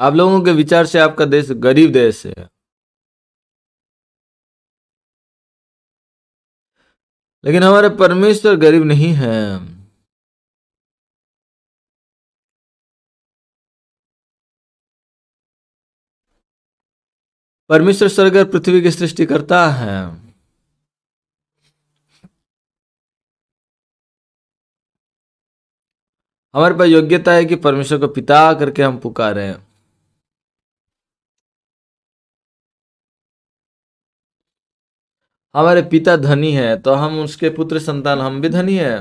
आप लोगों के विचार से आपका देश गरीब देश है लेकिन हमारे परमेश्वर गरीब नहीं है परमेश्वर स्वर्ग और पृथ्वी की सृष्टि करता है हमारे पास योग्यता है कि परमेश्वर को पिता करके हम पुकारे हमारे पिता धनी है तो हम उसके पुत्र संतान हम भी धनी है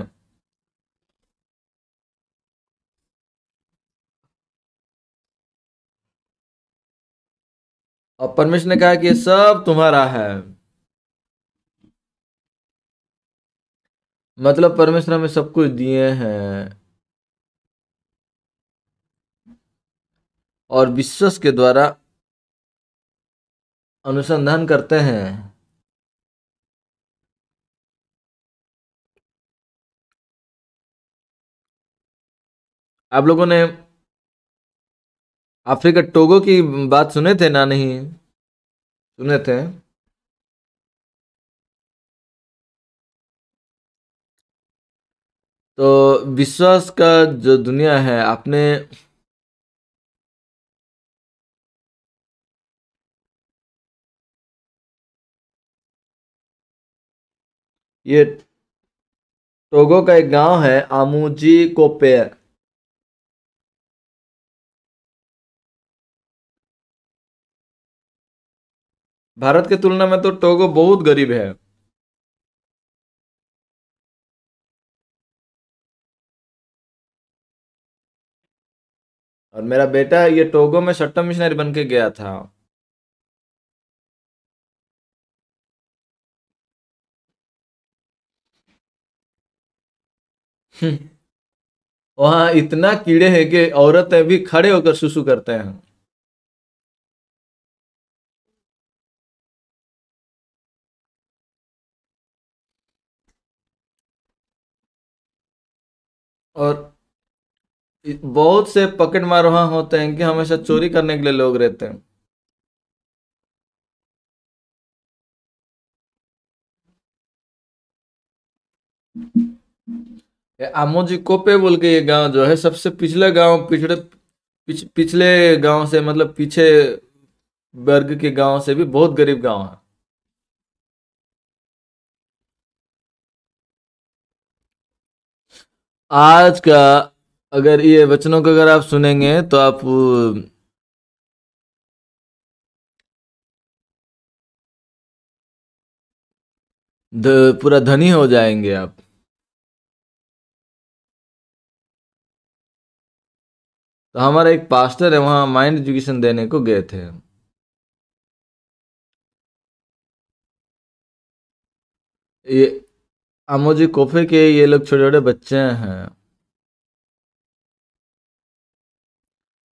और परमेश्वर ने कहा कि ये सब तुम्हारा है मतलब परमेश्वर हमें सब कुछ दिए हैं और विश्वास के द्वारा अनुसंधान करते हैं आप लोगों ने अफ्रीका टोगो की बात सुने थे ना नहीं सुने थे तो विश्वास का जो दुनिया है आपने ये टोगो का एक गांव है आमूजी कोपेर भारत के तुलना में तो टोगो बहुत गरीब है और मेरा बेटा ये टोगो में सट्टम मिशनरी बन के गया था <laughs> वहां इतना कीड़े हैं कि औरतें भी खड़े होकर सुसु करते हैं और बहुत से पकेट मार वहां होते हैं कि हमेशा चोरी करने के लिए लोग रहते हैं आमोजी कोपे बोल के ये गांव जो है सबसे पिछला गांव पिछड़े पिछ, पिछले गांव से मतलब पीछे वर्ग के गांव से भी बहुत गरीब गांव है आज का अगर ये वचनों को अगर आप सुनेंगे तो आप द, पूरा धनी हो जाएंगे आप तो हमारा एक पास्टर है वहां माइंड एजुकेशन देने को गए थे ये आमोजी कोफे के ये लोग छोटे छोटे बच्चे हैं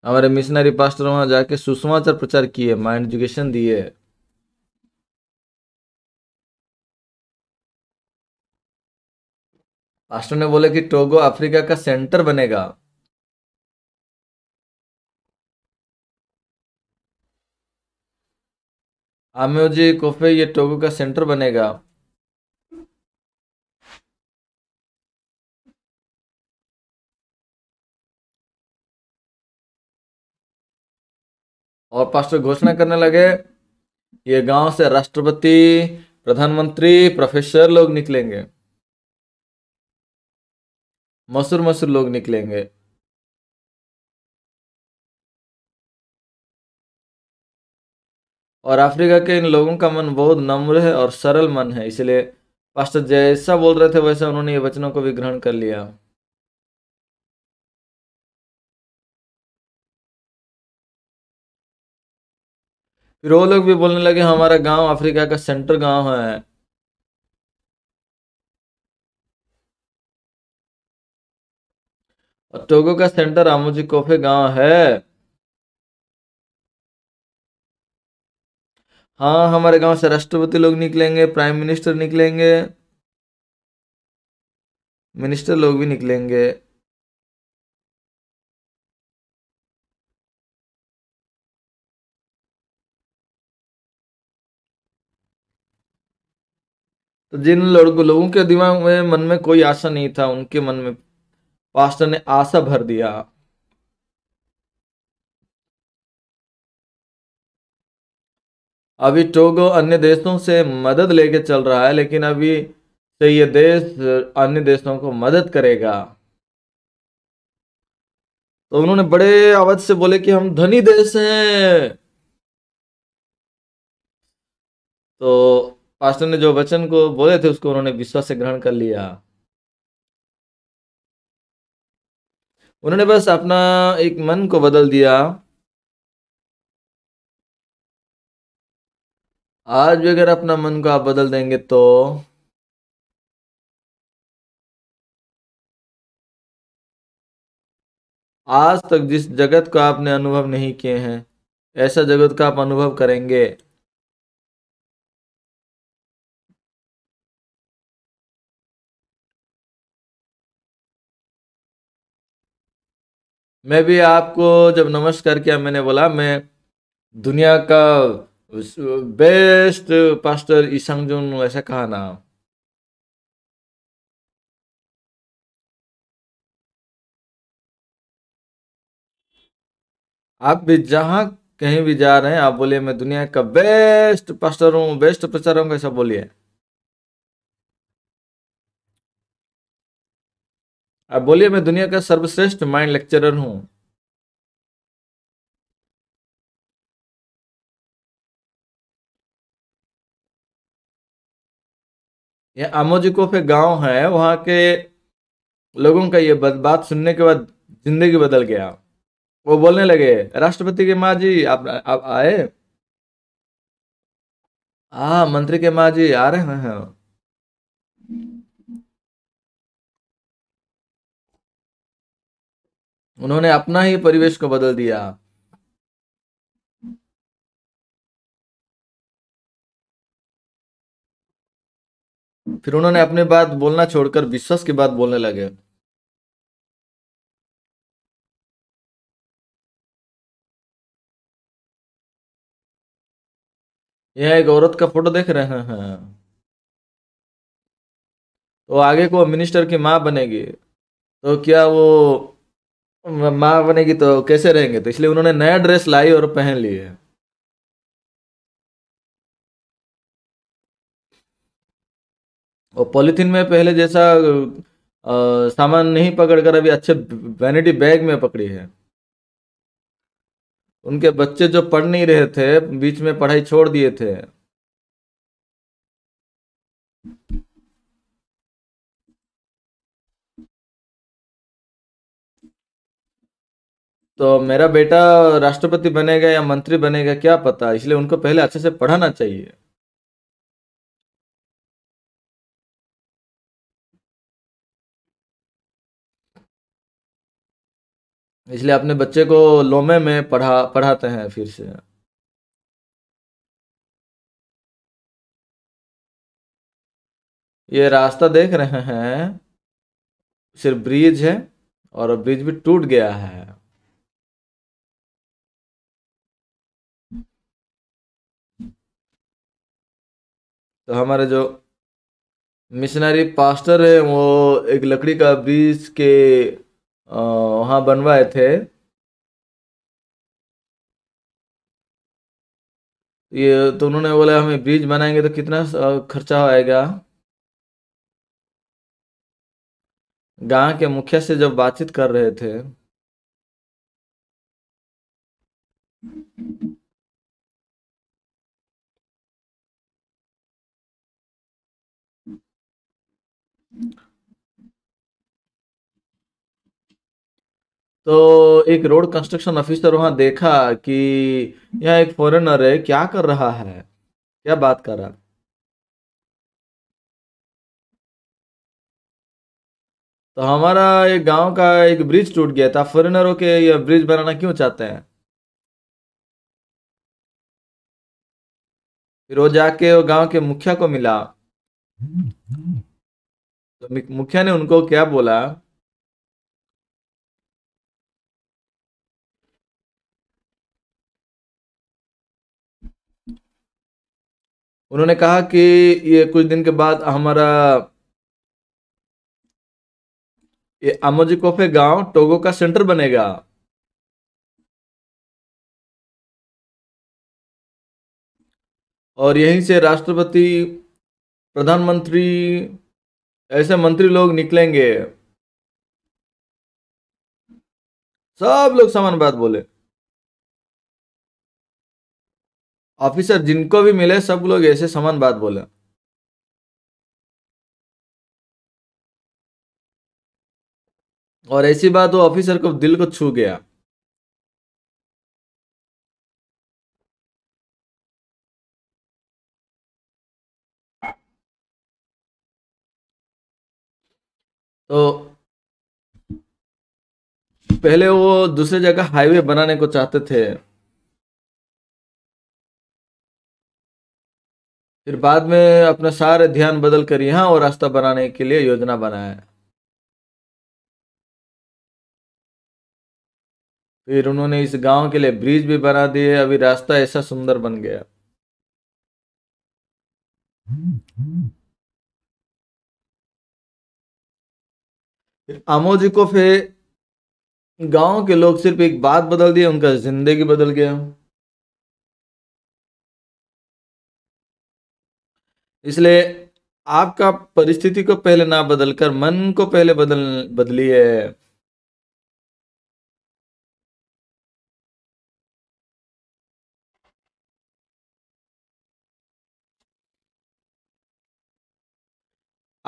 हमारे मिशनरी पास्टर वहां जाके सुषमाचार प्रचार किए माइंड एजुकेशन दिए पास्टर ने बोले कि टोगो अफ्रीका का सेंटर बनेगा आमोजी कोफे ये टोगो का सेंटर बनेगा और पास्टर घोषणा करने लगे ये गांव से राष्ट्रपति प्रधानमंत्री प्रोफेसर लोग निकलेंगे मसूर मसूर लोग निकलेंगे और अफ्रीका के इन लोगों का मन बहुत नम्र है और सरल मन है इसलिए पास्टर जैसा बोल रहे थे वैसा उन्होंने ये वचनों को भी ग्रहण कर लिया फिर वो लोग भी बोलने लगे हमारा गांव अफ्रीका का सेंटर गांव है और टोगो का सेंटर आमोजी कोफे गांव है हाँ हमारे गांव से राष्ट्रपति लोग निकलेंगे प्राइम मिनिस्टर निकलेंगे मिनिस्टर लोग भी निकलेंगे तो जिन लड़कों लोगों के दिमाग में मन में कोई आशा नहीं था उनके मन में पास्टर ने आशा भर दिया अभी टोगो अन्य देशों से मदद लेके चल रहा है लेकिन अभी से ये देश अन्य देशों को मदद करेगा तो उन्होंने बड़े आवाज से बोले कि हम धनी देश हैं तो पास्टर ने जो वचन को बोले थे उसको उन्होंने विश्वास से ग्रहण कर लिया उन्होंने बस अपना एक मन को बदल दिया आज भी अगर अपना मन को आप बदल देंगे तो आज तक जिस जगत का आपने अनुभव नहीं किए हैं ऐसा जगत का आप अनुभव करेंगे મેબે આપકો જબ નમસ્કાર કરકે મેને બોલા મે દુનિયા કા બેસ્ટ પાસ્ટર ઈસંગજોન એસા કહા ના આપ ભી જહા કહી ભી જા રહે હે આપ બોલીએ મે દુનિયા કા બેસ્ટ પાસ્ટર હું બેસ્ટ પ્રચારક હું એસા બોલીએ आप बोलिए मैं दुनिया का सर्वश्रेष्ठ माइंड लेक्चरर हूं यह आमोजिकोफ एक गांव है वहां के लोगों का ये बात सुनने के बाद जिंदगी बदल गया वो बोलने लगे राष्ट्रपति के माँ जी आप आप आए हाँ मंत्री के माँ जी आ रहे हैं उन्होंने अपना ही परिवेश को बदल दिया फिर उन्होंने अपने बात बोलना छोड़कर विश्वास की बात बोलने लगे यह एक औरत का फोटो देख रहे हैं तो आगे को मिनिस्टर की मां बनेगी तो क्या वो माँ बनेगी तो कैसे रहेंगे तो इसलिए उन्होंने नया ड्रेस लाई और पहन ली है और पॉलिथीन में पहले जैसा सामान नहीं पकड़कर अभी अच्छे वैनिटी बैग में पकड़ी है उनके बच्चे जो पढ़ नहीं रहे थे बीच में पढ़ाई छोड़ दिए थे तो मेरा बेटा राष्ट्रपति बनेगा या मंत्री बनेगा क्या पता इसलिए उनको पहले अच्छे से पढ़ाना चाहिए इसलिए अपने बच्चे को लोमे में पढ़ा पढ़ाते हैं फिर से ये रास्ता देख रहे हैं सिर्फ ब्रिज है और ब्रिज भी टूट गया है तो हमारे जो मिशनरी पास्टर है वो एक लकड़ी का ब्रिज के वहाँ बनवाए थे ये तो उन्होंने बोला हमें ब्रिज बनाएंगे तो कितना खर्चा आएगा गांव के मुखिया से जब बातचीत कर रहे थे तो एक रोड कंस्ट्रक्शन ऑफिसर वहां देखा कि यह एक फॉरेनर है क्या कर रहा है क्या बात कर रहा है तो हमारा एक गांव का एक ब्रिज टूट गया था फॉरेनरों के ये ब्रिज बनाना क्यों चाहते हैं फिर वो जाके वो गांव के मुखिया को मिला तो मुखिया ने उनको क्या बोला उन्होंने कहा कि ये कुछ दिन के बाद हमारा ये आमोजिकोफे गांव टोगो का सेंटर बनेगा और यहीं से राष्ट्रपति प्रधानमंत्री ऐसे मंत्री लोग निकलेंगे सब लोग समान बात बोले ऑफिसर जिनको भी मिले सब लोग ऐसे समान बात बोले और ऐसी बात वो ऑफिसर को दिल को छू गया तो पहले वो दूसरे जगह हाईवे बनाने को चाहते थे फिर बाद में अपना सारे ध्यान बदल कर यहाँ और रास्ता बनाने के लिए योजना बनाया फिर उन्होंने इस गांव के लिए ब्रिज भी बना दिए अभी रास्ता ऐसा सुंदर बन गया फिर आमोजी को फिर गांव के लोग सिर्फ एक बात बदल दिए उनका जिंदगी बदल गया इसलिए आपका परिस्थिति को पहले ना बदलकर मन को पहले बदल बदलिए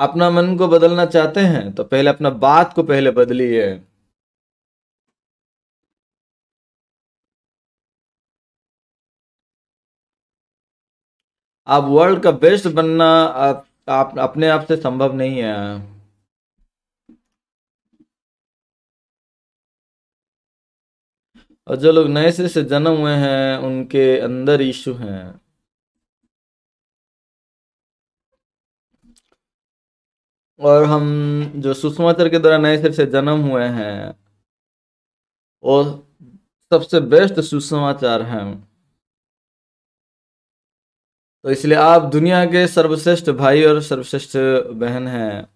अपना मन को बदलना चाहते हैं तो पहले अपना बात को पहले बदलिए आप वर्ल्ड का बेस्ट बनना आप, आप अपने आप से संभव नहीं है और जो लोग नए से, से जन्म हुए हैं उनके अंदर इशू हैं और हम जो सुषमाचर के द्वारा नए सिर से जन्म हुए हैं वो सबसे बेस्ट सुषमाचार हैं तो इसलिए आप दुनिया के सर्वश्रेष्ठ भाई और सर्वश्रेष्ठ बहन हैं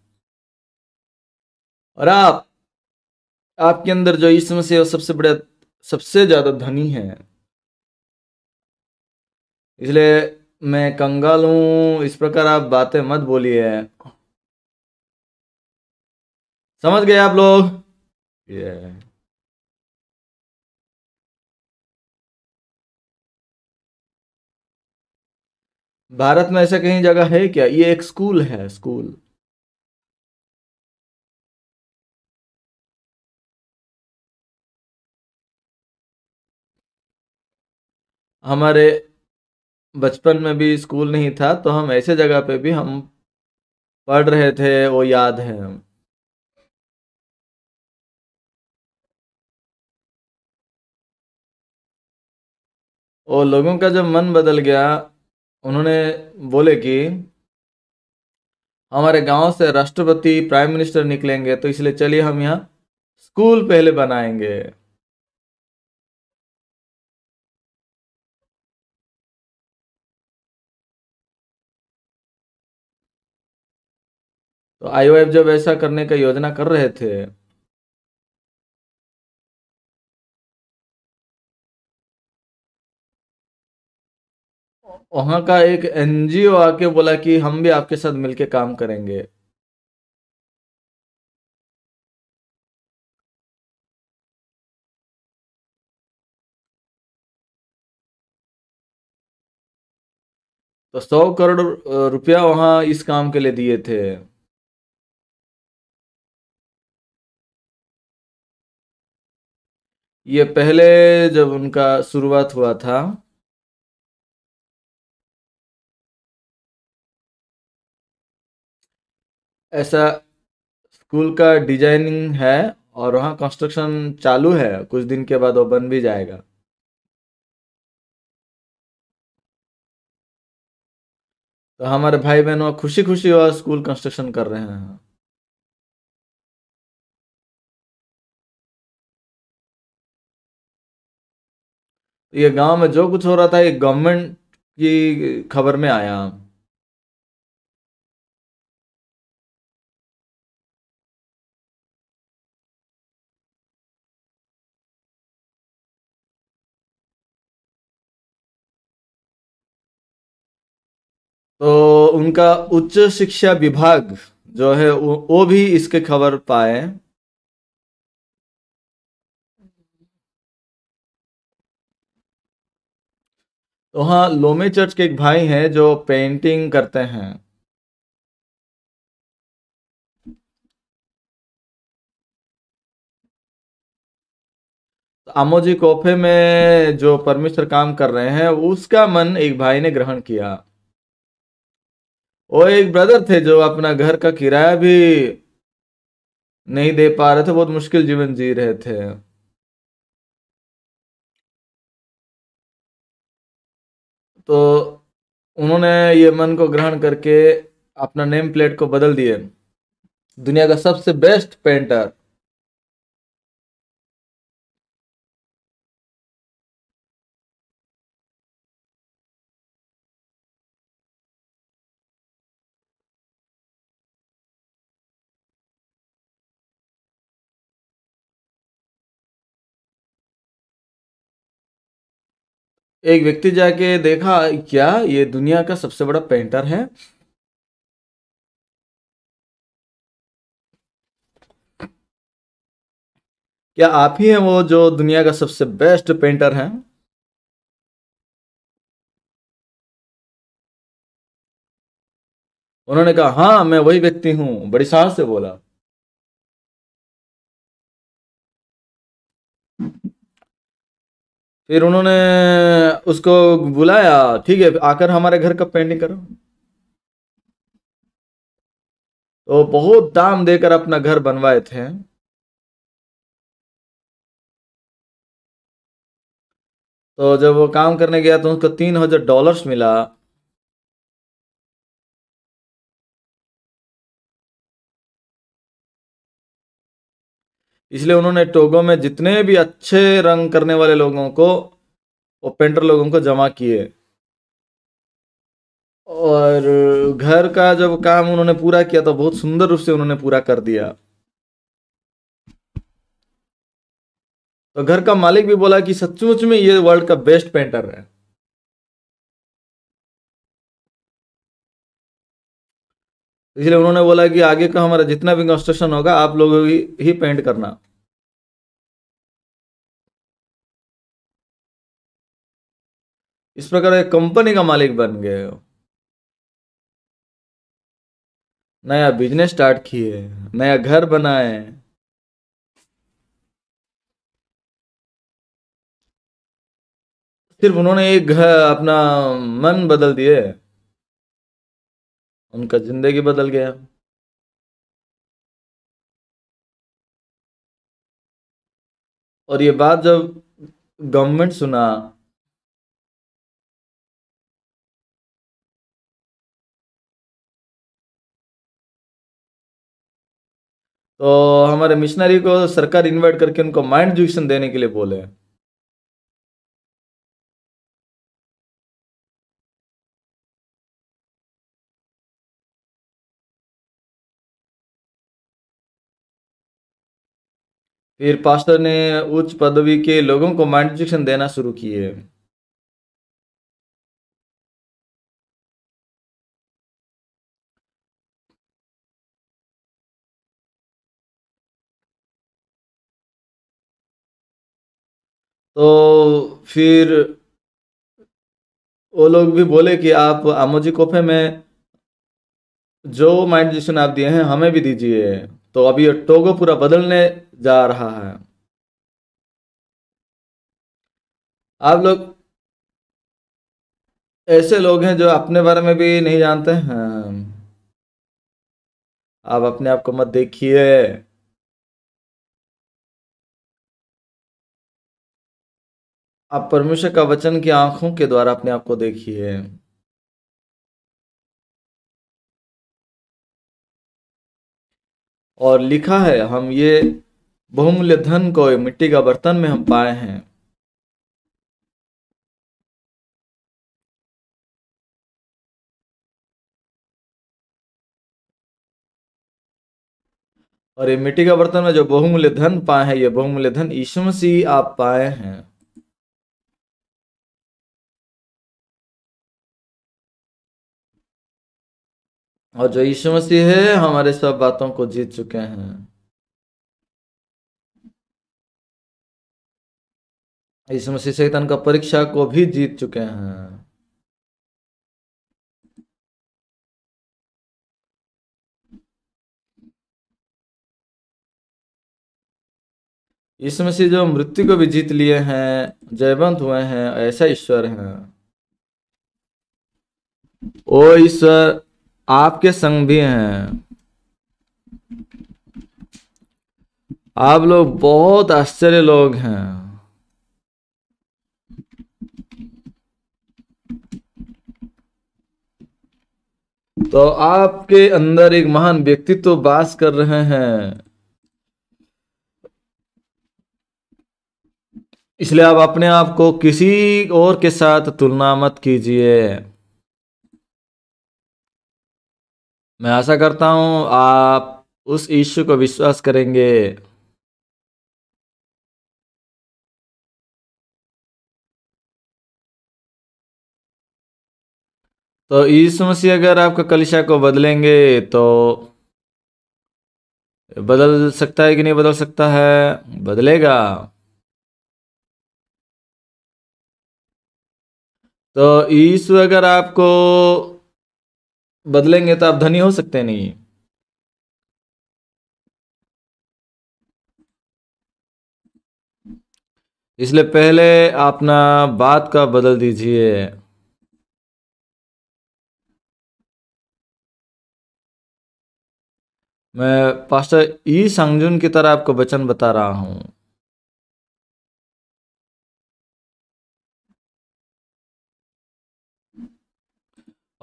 और आप आपके अंदर जो ईश्वर से सबसे बड़े सबसे ज्यादा धनी है इसलिए मैं कंगाल हूं इस प्रकार आप बातें मत बोलिए समझ गए आप लोग yeah. भारत में ऐसा कहीं जगह है क्या ये एक स्कूल है स्कूल हमारे बचपन में भी स्कूल नहीं था तो हम ऐसे जगह पे भी हम पढ़ रहे थे वो याद है हम और लोगों का जब मन बदल गया उन्होंने बोले कि हमारे गांव से राष्ट्रपति प्राइम मिनिस्टर निकलेंगे तो इसलिए चलिए हम यहाँ स्कूल पहले बनाएंगे तो आईओएफ जब ऐसा करने का योजना कर रहे थे वहाँ का एक एनजीओ आके बोला कि हम भी आपके साथ मिलके काम करेंगे तो सौ करोड़ रुपया वहाँ इस काम के लिए दिए थे ये पहले जब उनका शुरुआत हुआ था ऐसा स्कूल का डिजाइनिंग है और वहाँ कंस्ट्रक्शन चालू है कुछ दिन के बाद वो बन भी जाएगा तो हमारे भाई बहनों खुशी खुशी वह स्कूल कंस्ट्रक्शन कर रहे हैं ये गांव में जो कुछ हो रहा था ये गवर्नमेंट की खबर में आया तो उनका उच्च शिक्षा विभाग जो है वो भी इसके खबर पाए तो हाँ लोमे चर्च के एक भाई हैं जो पेंटिंग करते हैं आमोजी कोफे में जो परमेश्वर काम कर रहे हैं उसका मन एक भाई ने ग्रहण किया वो एक ब्रदर थे जो अपना घर का किराया भी नहीं दे पा रहे थे बहुत मुश्किल जीवन जी रहे थे तो उन्होंने ये मन को ग्रहण करके अपना नेम प्लेट को बदल दिए दुनिया का सबसे बेस्ट पेंटर एक व्यक्ति जाके देखा क्या ये दुनिया का सबसे बड़ा पेंटर है क्या आप ही हैं वो जो दुनिया का सबसे बेस्ट पेंटर हैं उन्होंने कहा हाँ मैं वही व्यक्ति हूं बड़ी साहस से बोला फिर उन्होंने उसको बुलाया ठीक है आकर हमारे घर का पेंटिंग करो तो बहुत दाम देकर अपना घर बनवाए थे तो जब वो काम करने गया तो उसको तीन हजार डॉलर्स मिला इसलिए उन्होंने टोगो में जितने भी अच्छे रंग करने वाले लोगों को और पेंटर लोगों को जमा किए और घर का जब काम उन्होंने पूरा किया तो बहुत सुंदर रूप से उन्होंने पूरा कर दिया तो घर का मालिक भी बोला कि सचमुच में ये वर्ल्ड का बेस्ट पेंटर है इसलिए उन्होंने बोला कि आगे का हमारा जितना भी कंस्ट्रक्शन होगा आप लोगों ही, ही पेंट करना इस प्रकार एक कंपनी का मालिक बन गए हो नया बिजनेस स्टार्ट किए नया घर बनाए सिर्फ उन्होंने एक घर अपना मन बदल दिए उनका ज़िंदगी बदल गया और ये बात जब गवर्नमेंट सुना तो हमारे मिशनरी को सरकार इनवाइट करके उनको माइंड एजुकेशन देने के लिए बोले फिर पास्टर ने उच्च पदवी के लोगों को माइंड देना शुरू किए तो फिर वो लोग भी बोले कि आप आमोजी कोफे में जो माइंड आप दिए हैं हमें भी दीजिए तो अभी ये टोगो पूरा बदलने जा रहा है आप लोग ऐसे लोग हैं जो अपने बारे में भी नहीं जानते हैं आप अपने आप को मत देखिए आप परमेश्वर का वचन की आंखों के द्वारा अपने आप को देखिए और लिखा है हम ये बहुमूल्य धन को मिट्टी का बर्तन में हम पाए हैं और ये मिट्टी का बर्तन में जो बहुमूल्य धन पाए हैं ये बहुमूल्य धन ईश्वर से आप पाए हैं और जो यीशु मसीह है हमारे सब बातों को जीत चुके हैं यीशु मसीह शैतान का परीक्षा को भी जीत चुके हैं यीशु मसीह जो मृत्यु को भी जीत लिए हैं जयवंत हुए हैं ऐसा ईश्वर है ओ ईश्वर आपके संग भी हैं आप लोग बहुत आश्चर्य लोग हैं तो आपके अंदर एक महान व्यक्तित्व तो कर रहे हैं इसलिए आप अपने आप को किसी और के साथ तुलना मत कीजिए मैं आशा करता हूँ आप उस ईश्व को विश्वास करेंगे तो ईश्व मसीह अगर आपका कलिशा को बदलेंगे तो बदल सकता है कि नहीं बदल सकता है बदलेगा तो ईश्व अगर आपको बदलेंगे तो आप धनी हो सकते नहीं इसलिए पहले अपना बात का बदल दीजिए मैं पास्टर ई संगजुन की तरह आपको वचन बता रहा हूं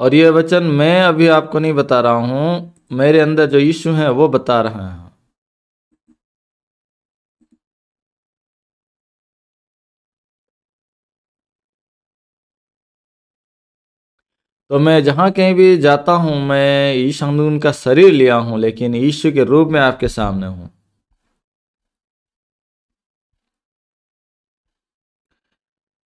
और ये वचन मैं अभी आपको नहीं बता रहा हूं मेरे अंदर जो यीशु है वो बता रहे हैं तो मैं जहाँ कहीं भी जाता हूँ मैं ईश का शरीर लिया हूँ लेकिन ईश्व के रूप में आपके सामने हूँ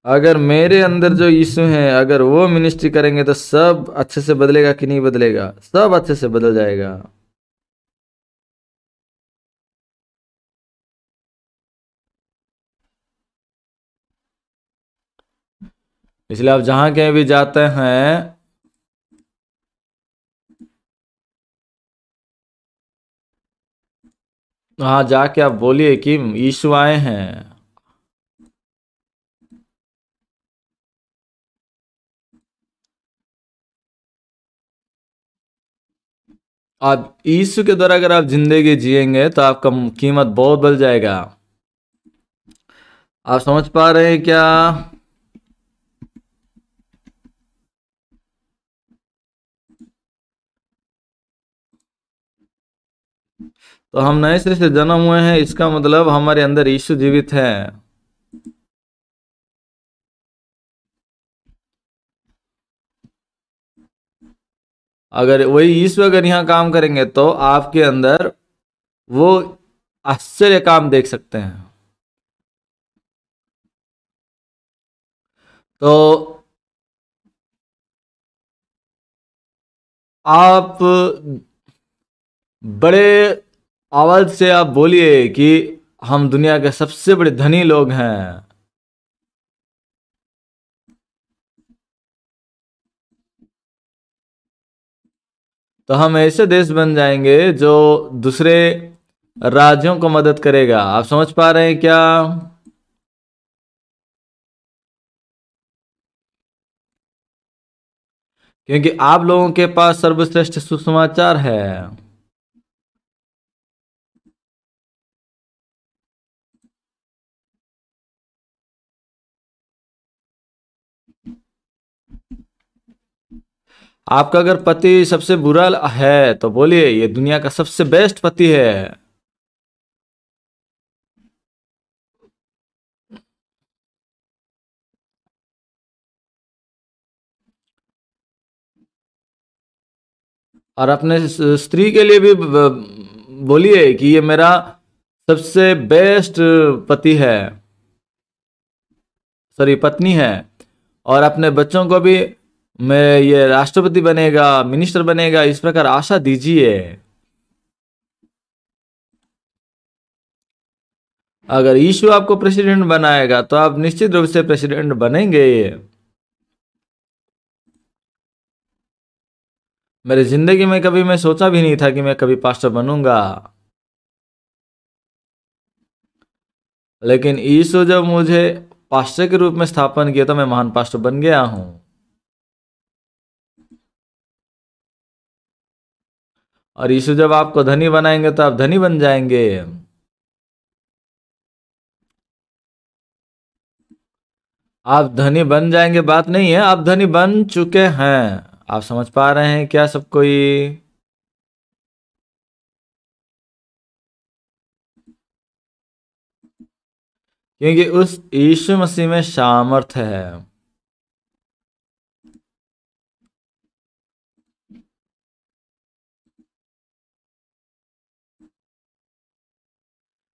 अगर मेरे अंदर जो यीशु हैं अगर वो मिनिस्ट्री करेंगे तो सब अच्छे से बदलेगा कि नहीं बदलेगा सब अच्छे से बदल जाएगा इसलिए आप जहां कहीं भी जाते हैं वहां जाके आप बोलिए कि यीशु आए हैं आप यीशु के द्वारा अगर आप जिंदगी जिएंगे तो आपका कीमत बहुत बढ़ जाएगा आप समझ पा रहे हैं क्या तो हम नए से जन्म हुए हैं इसका मतलब हमारे अंदर ईशु जीवित है अगर वही ईश्वर अगर यहाँ काम करेंगे तो आपके अंदर वो आश्चर्य काम देख सकते हैं तो आप बड़े आवाज से आप बोलिए कि हम दुनिया के सबसे बड़े धनी लोग हैं तो हम ऐसे देश बन जाएंगे जो दूसरे राज्यों को मदद करेगा आप समझ पा रहे हैं क्या क्योंकि आप लोगों के पास सर्वश्रेष्ठ सुसमाचार है आपका अगर पति सबसे बुरा है तो बोलिए ये दुनिया का सबसे बेस्ट पति है और अपने स्त्री के लिए भी बोलिए कि ये मेरा सबसे बेस्ट पति है सॉरी पत्नी है और अपने बच्चों को भी मैं ये राष्ट्रपति बनेगा मिनिस्टर बनेगा इस प्रकार आशा दीजिए अगर यीशु आपको प्रेसिडेंट बनाएगा तो आप निश्चित रूप से प्रेसिडेंट बनेंगे मेरी जिंदगी में कभी मैं सोचा भी नहीं था कि मैं कभी पास्टर बनूंगा लेकिन यीशु जब मुझे पास्टर के रूप में स्थापन किया तो मैं महान पास्टर बन गया हूं और यीशु जब आपको धनी बनाएंगे तो आप धनी बन जाएंगे आप धनी बन जाएंगे बात नहीं है आप धनी बन चुके हैं आप समझ पा रहे हैं क्या सब कोई क्योंकि उस यीशु मसीह में सामर्थ है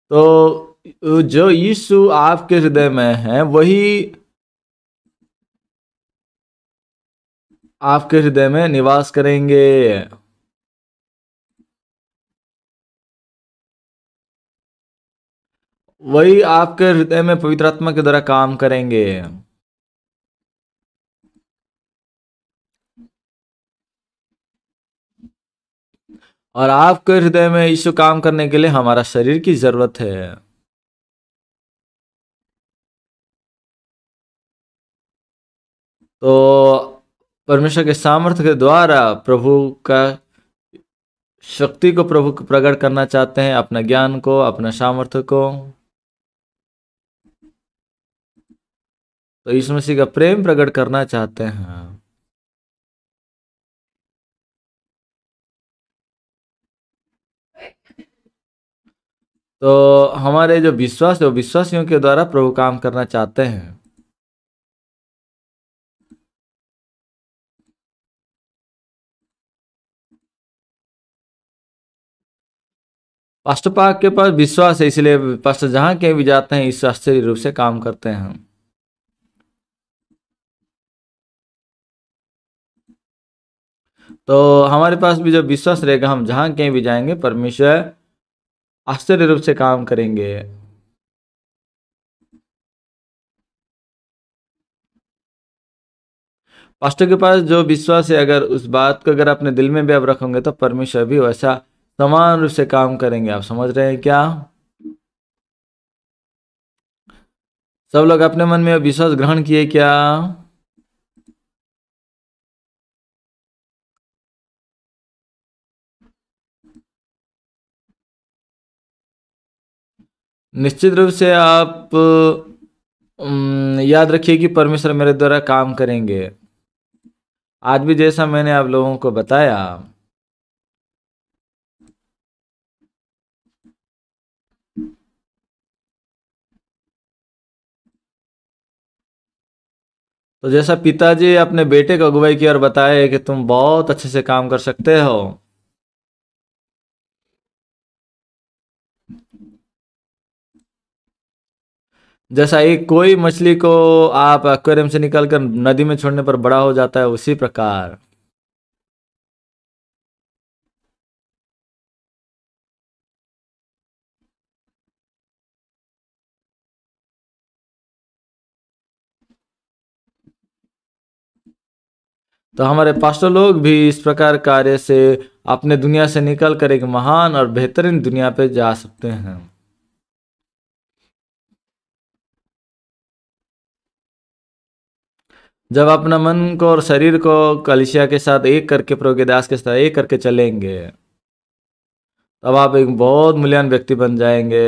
तो, तो जो यीशु आपके हृदय में है वही आपके हृदय में निवास करेंगे वही आपके हृदय में पवित्र आत्मा के द्वारा काम करेंगे और आपके हृदय में ईश्वर काम करने के लिए हमारा शरीर की जरूरत है तो परमेश्वर के सामर्थ्य के द्वारा प्रभु का शक्ति को प्रभु प्रकट करना चाहते हैं अपना ज्ञान को अपना सामर्थ्य को तो ईश्वर मसीह का प्रेम प्रकट करना चाहते हैं तो हमारे जो विश्वास है वो विश्वासियों के द्वारा प्रभु काम करना चाहते हैं पास्टर पाक के पास विश्वास है इसलिए पास्टर जहां कहीं भी जाते हैं इस आश्चर्य रूप से काम करते हैं हम तो हमारे पास भी जो विश्वास रहेगा हम जहां कहीं भी जाएंगे परमेश्वर आश्चर्य रूप से काम करेंगे पास्टर के पास जो विश्वास है अगर उस बात को अगर अपने दिल में भी आप रखोगे तो परमेश्वर भी वैसा समान रूप से काम करेंगे आप समझ रहे हैं क्या सब लोग अपने मन में विश्वास ग्रहण किए क्या निश्चित रूप से आप याद रखिए कि परमेश्वर मेरे द्वारा काम करेंगे आज भी जैसा मैंने आप लोगों को बताया तो जैसा पिताजी अपने बेटे को अगुवाई की और बताया कि तुम बहुत अच्छे से काम कर सकते हो जैसा एक कोई मछली को आप एक्वेरियम से निकालकर नदी में छोड़ने पर बड़ा हो जाता है उसी प्रकार तो हमारे पास्टर लोग भी इस प्रकार कार्य से अपने दुनिया से निकल कर एक महान और बेहतरीन दुनिया पे जा सकते हैं जब अपना मन को और शरीर को कलिशिया के साथ एक करके प्रभु के दास के साथ एक करके चलेंगे तब आप एक बहुत मूल्यवान व्यक्ति बन जाएंगे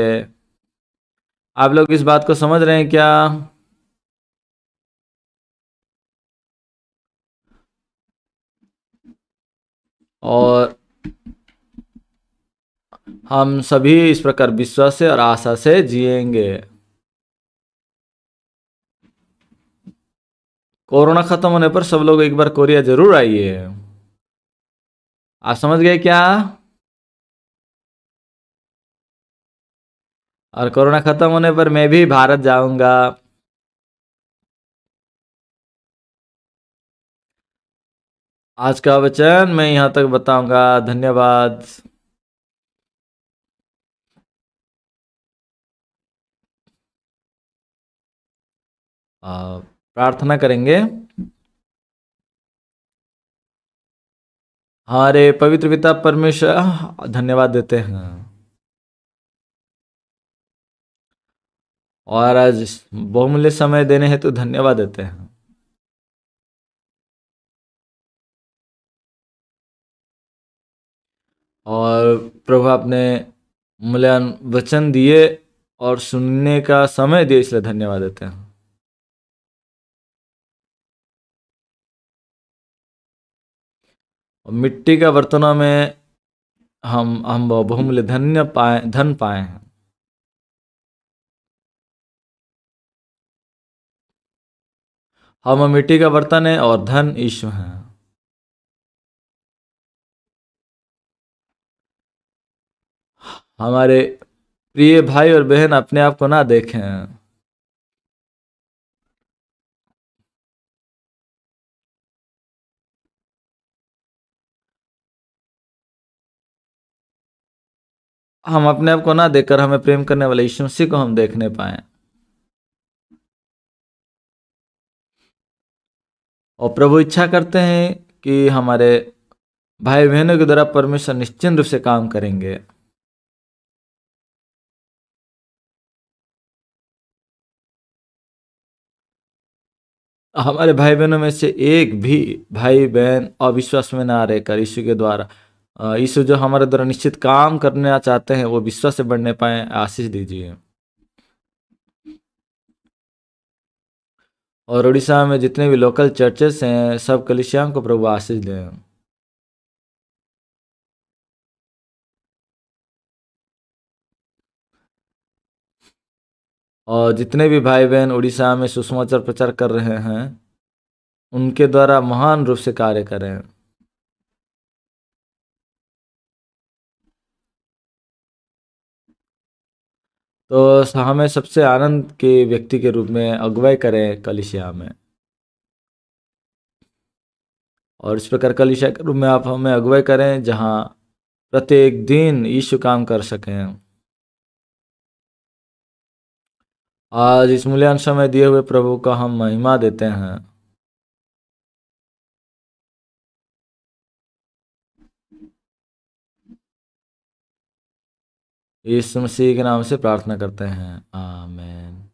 आप लोग इस बात को समझ रहे हैं क्या और हम सभी इस प्रकार विश्वास से और आशा से जिएंगे कोरोना ख़त्म होने पर सब लोग एक बार कोरिया ज़रूर आइए आप समझ गए क्या और कोरोना ख़त्म होने पर मैं भी भारत जाऊंगा आज का वचन मैं यहां तक बताऊंगा धन्यवाद आप प्रार्थना करेंगे हमारे पवित्र पिता परमेश्वर धन्यवाद देते हैं और आज बहुमूल्य समय देने हैं तो धन्यवाद देते हैं और प्रभु आपने मूल्यान वचन दिए और सुनने का समय दिए इसलिए धन्यवाद देते हैं और मिट्टी के बर्तनों में हम हम बहुमूल्य धन्य पाए धन पाए हैं हम मिट्टी का बर्तन है और धन ईश्व है हमारे प्रिय भाई और बहन अपने आप को ना देखें हम अपने आप को ना देखकर हमें प्रेम करने वाले यीशु मसीह को हम देखने पाए और प्रभु इच्छा करते हैं कि हमारे भाई बहनों के द्वारा परमेश्वर निश्चिंत रूप से काम करेंगे हमारे भाई बहनों में से एक भी भाई बहन अविश्वास में ना रहकर यीशु के द्वारा इस जो हमारे द्वारा निश्चित काम करना चाहते हैं वो विश्वास से बढ़ने पाए आशीष दीजिए और उड़ीसा में जितने भी लोकल चर्चेस हैं सब कलिशियाओं को प्रभु आशीष दें और जितने भी भाई बहन उड़ीसा में सुषमाचार प्रचार कर रहे हैं उनके द्वारा महान रूप से कार्य करें तो हमें सबसे आनंद के व्यक्ति के रूप में अगुवाई करें कलिशिया में और इस प्रकार कलिशिया के रूप में आप हमें अगुवाई करें जहाँ प्रत्येक दिन यीशु काम कर सकें आज इस मूल्यांश में दिए हुए प्रभु का हम महिमा देते हैं यीशु मसीह के नाम से प्रार्थना करते हैं आमेन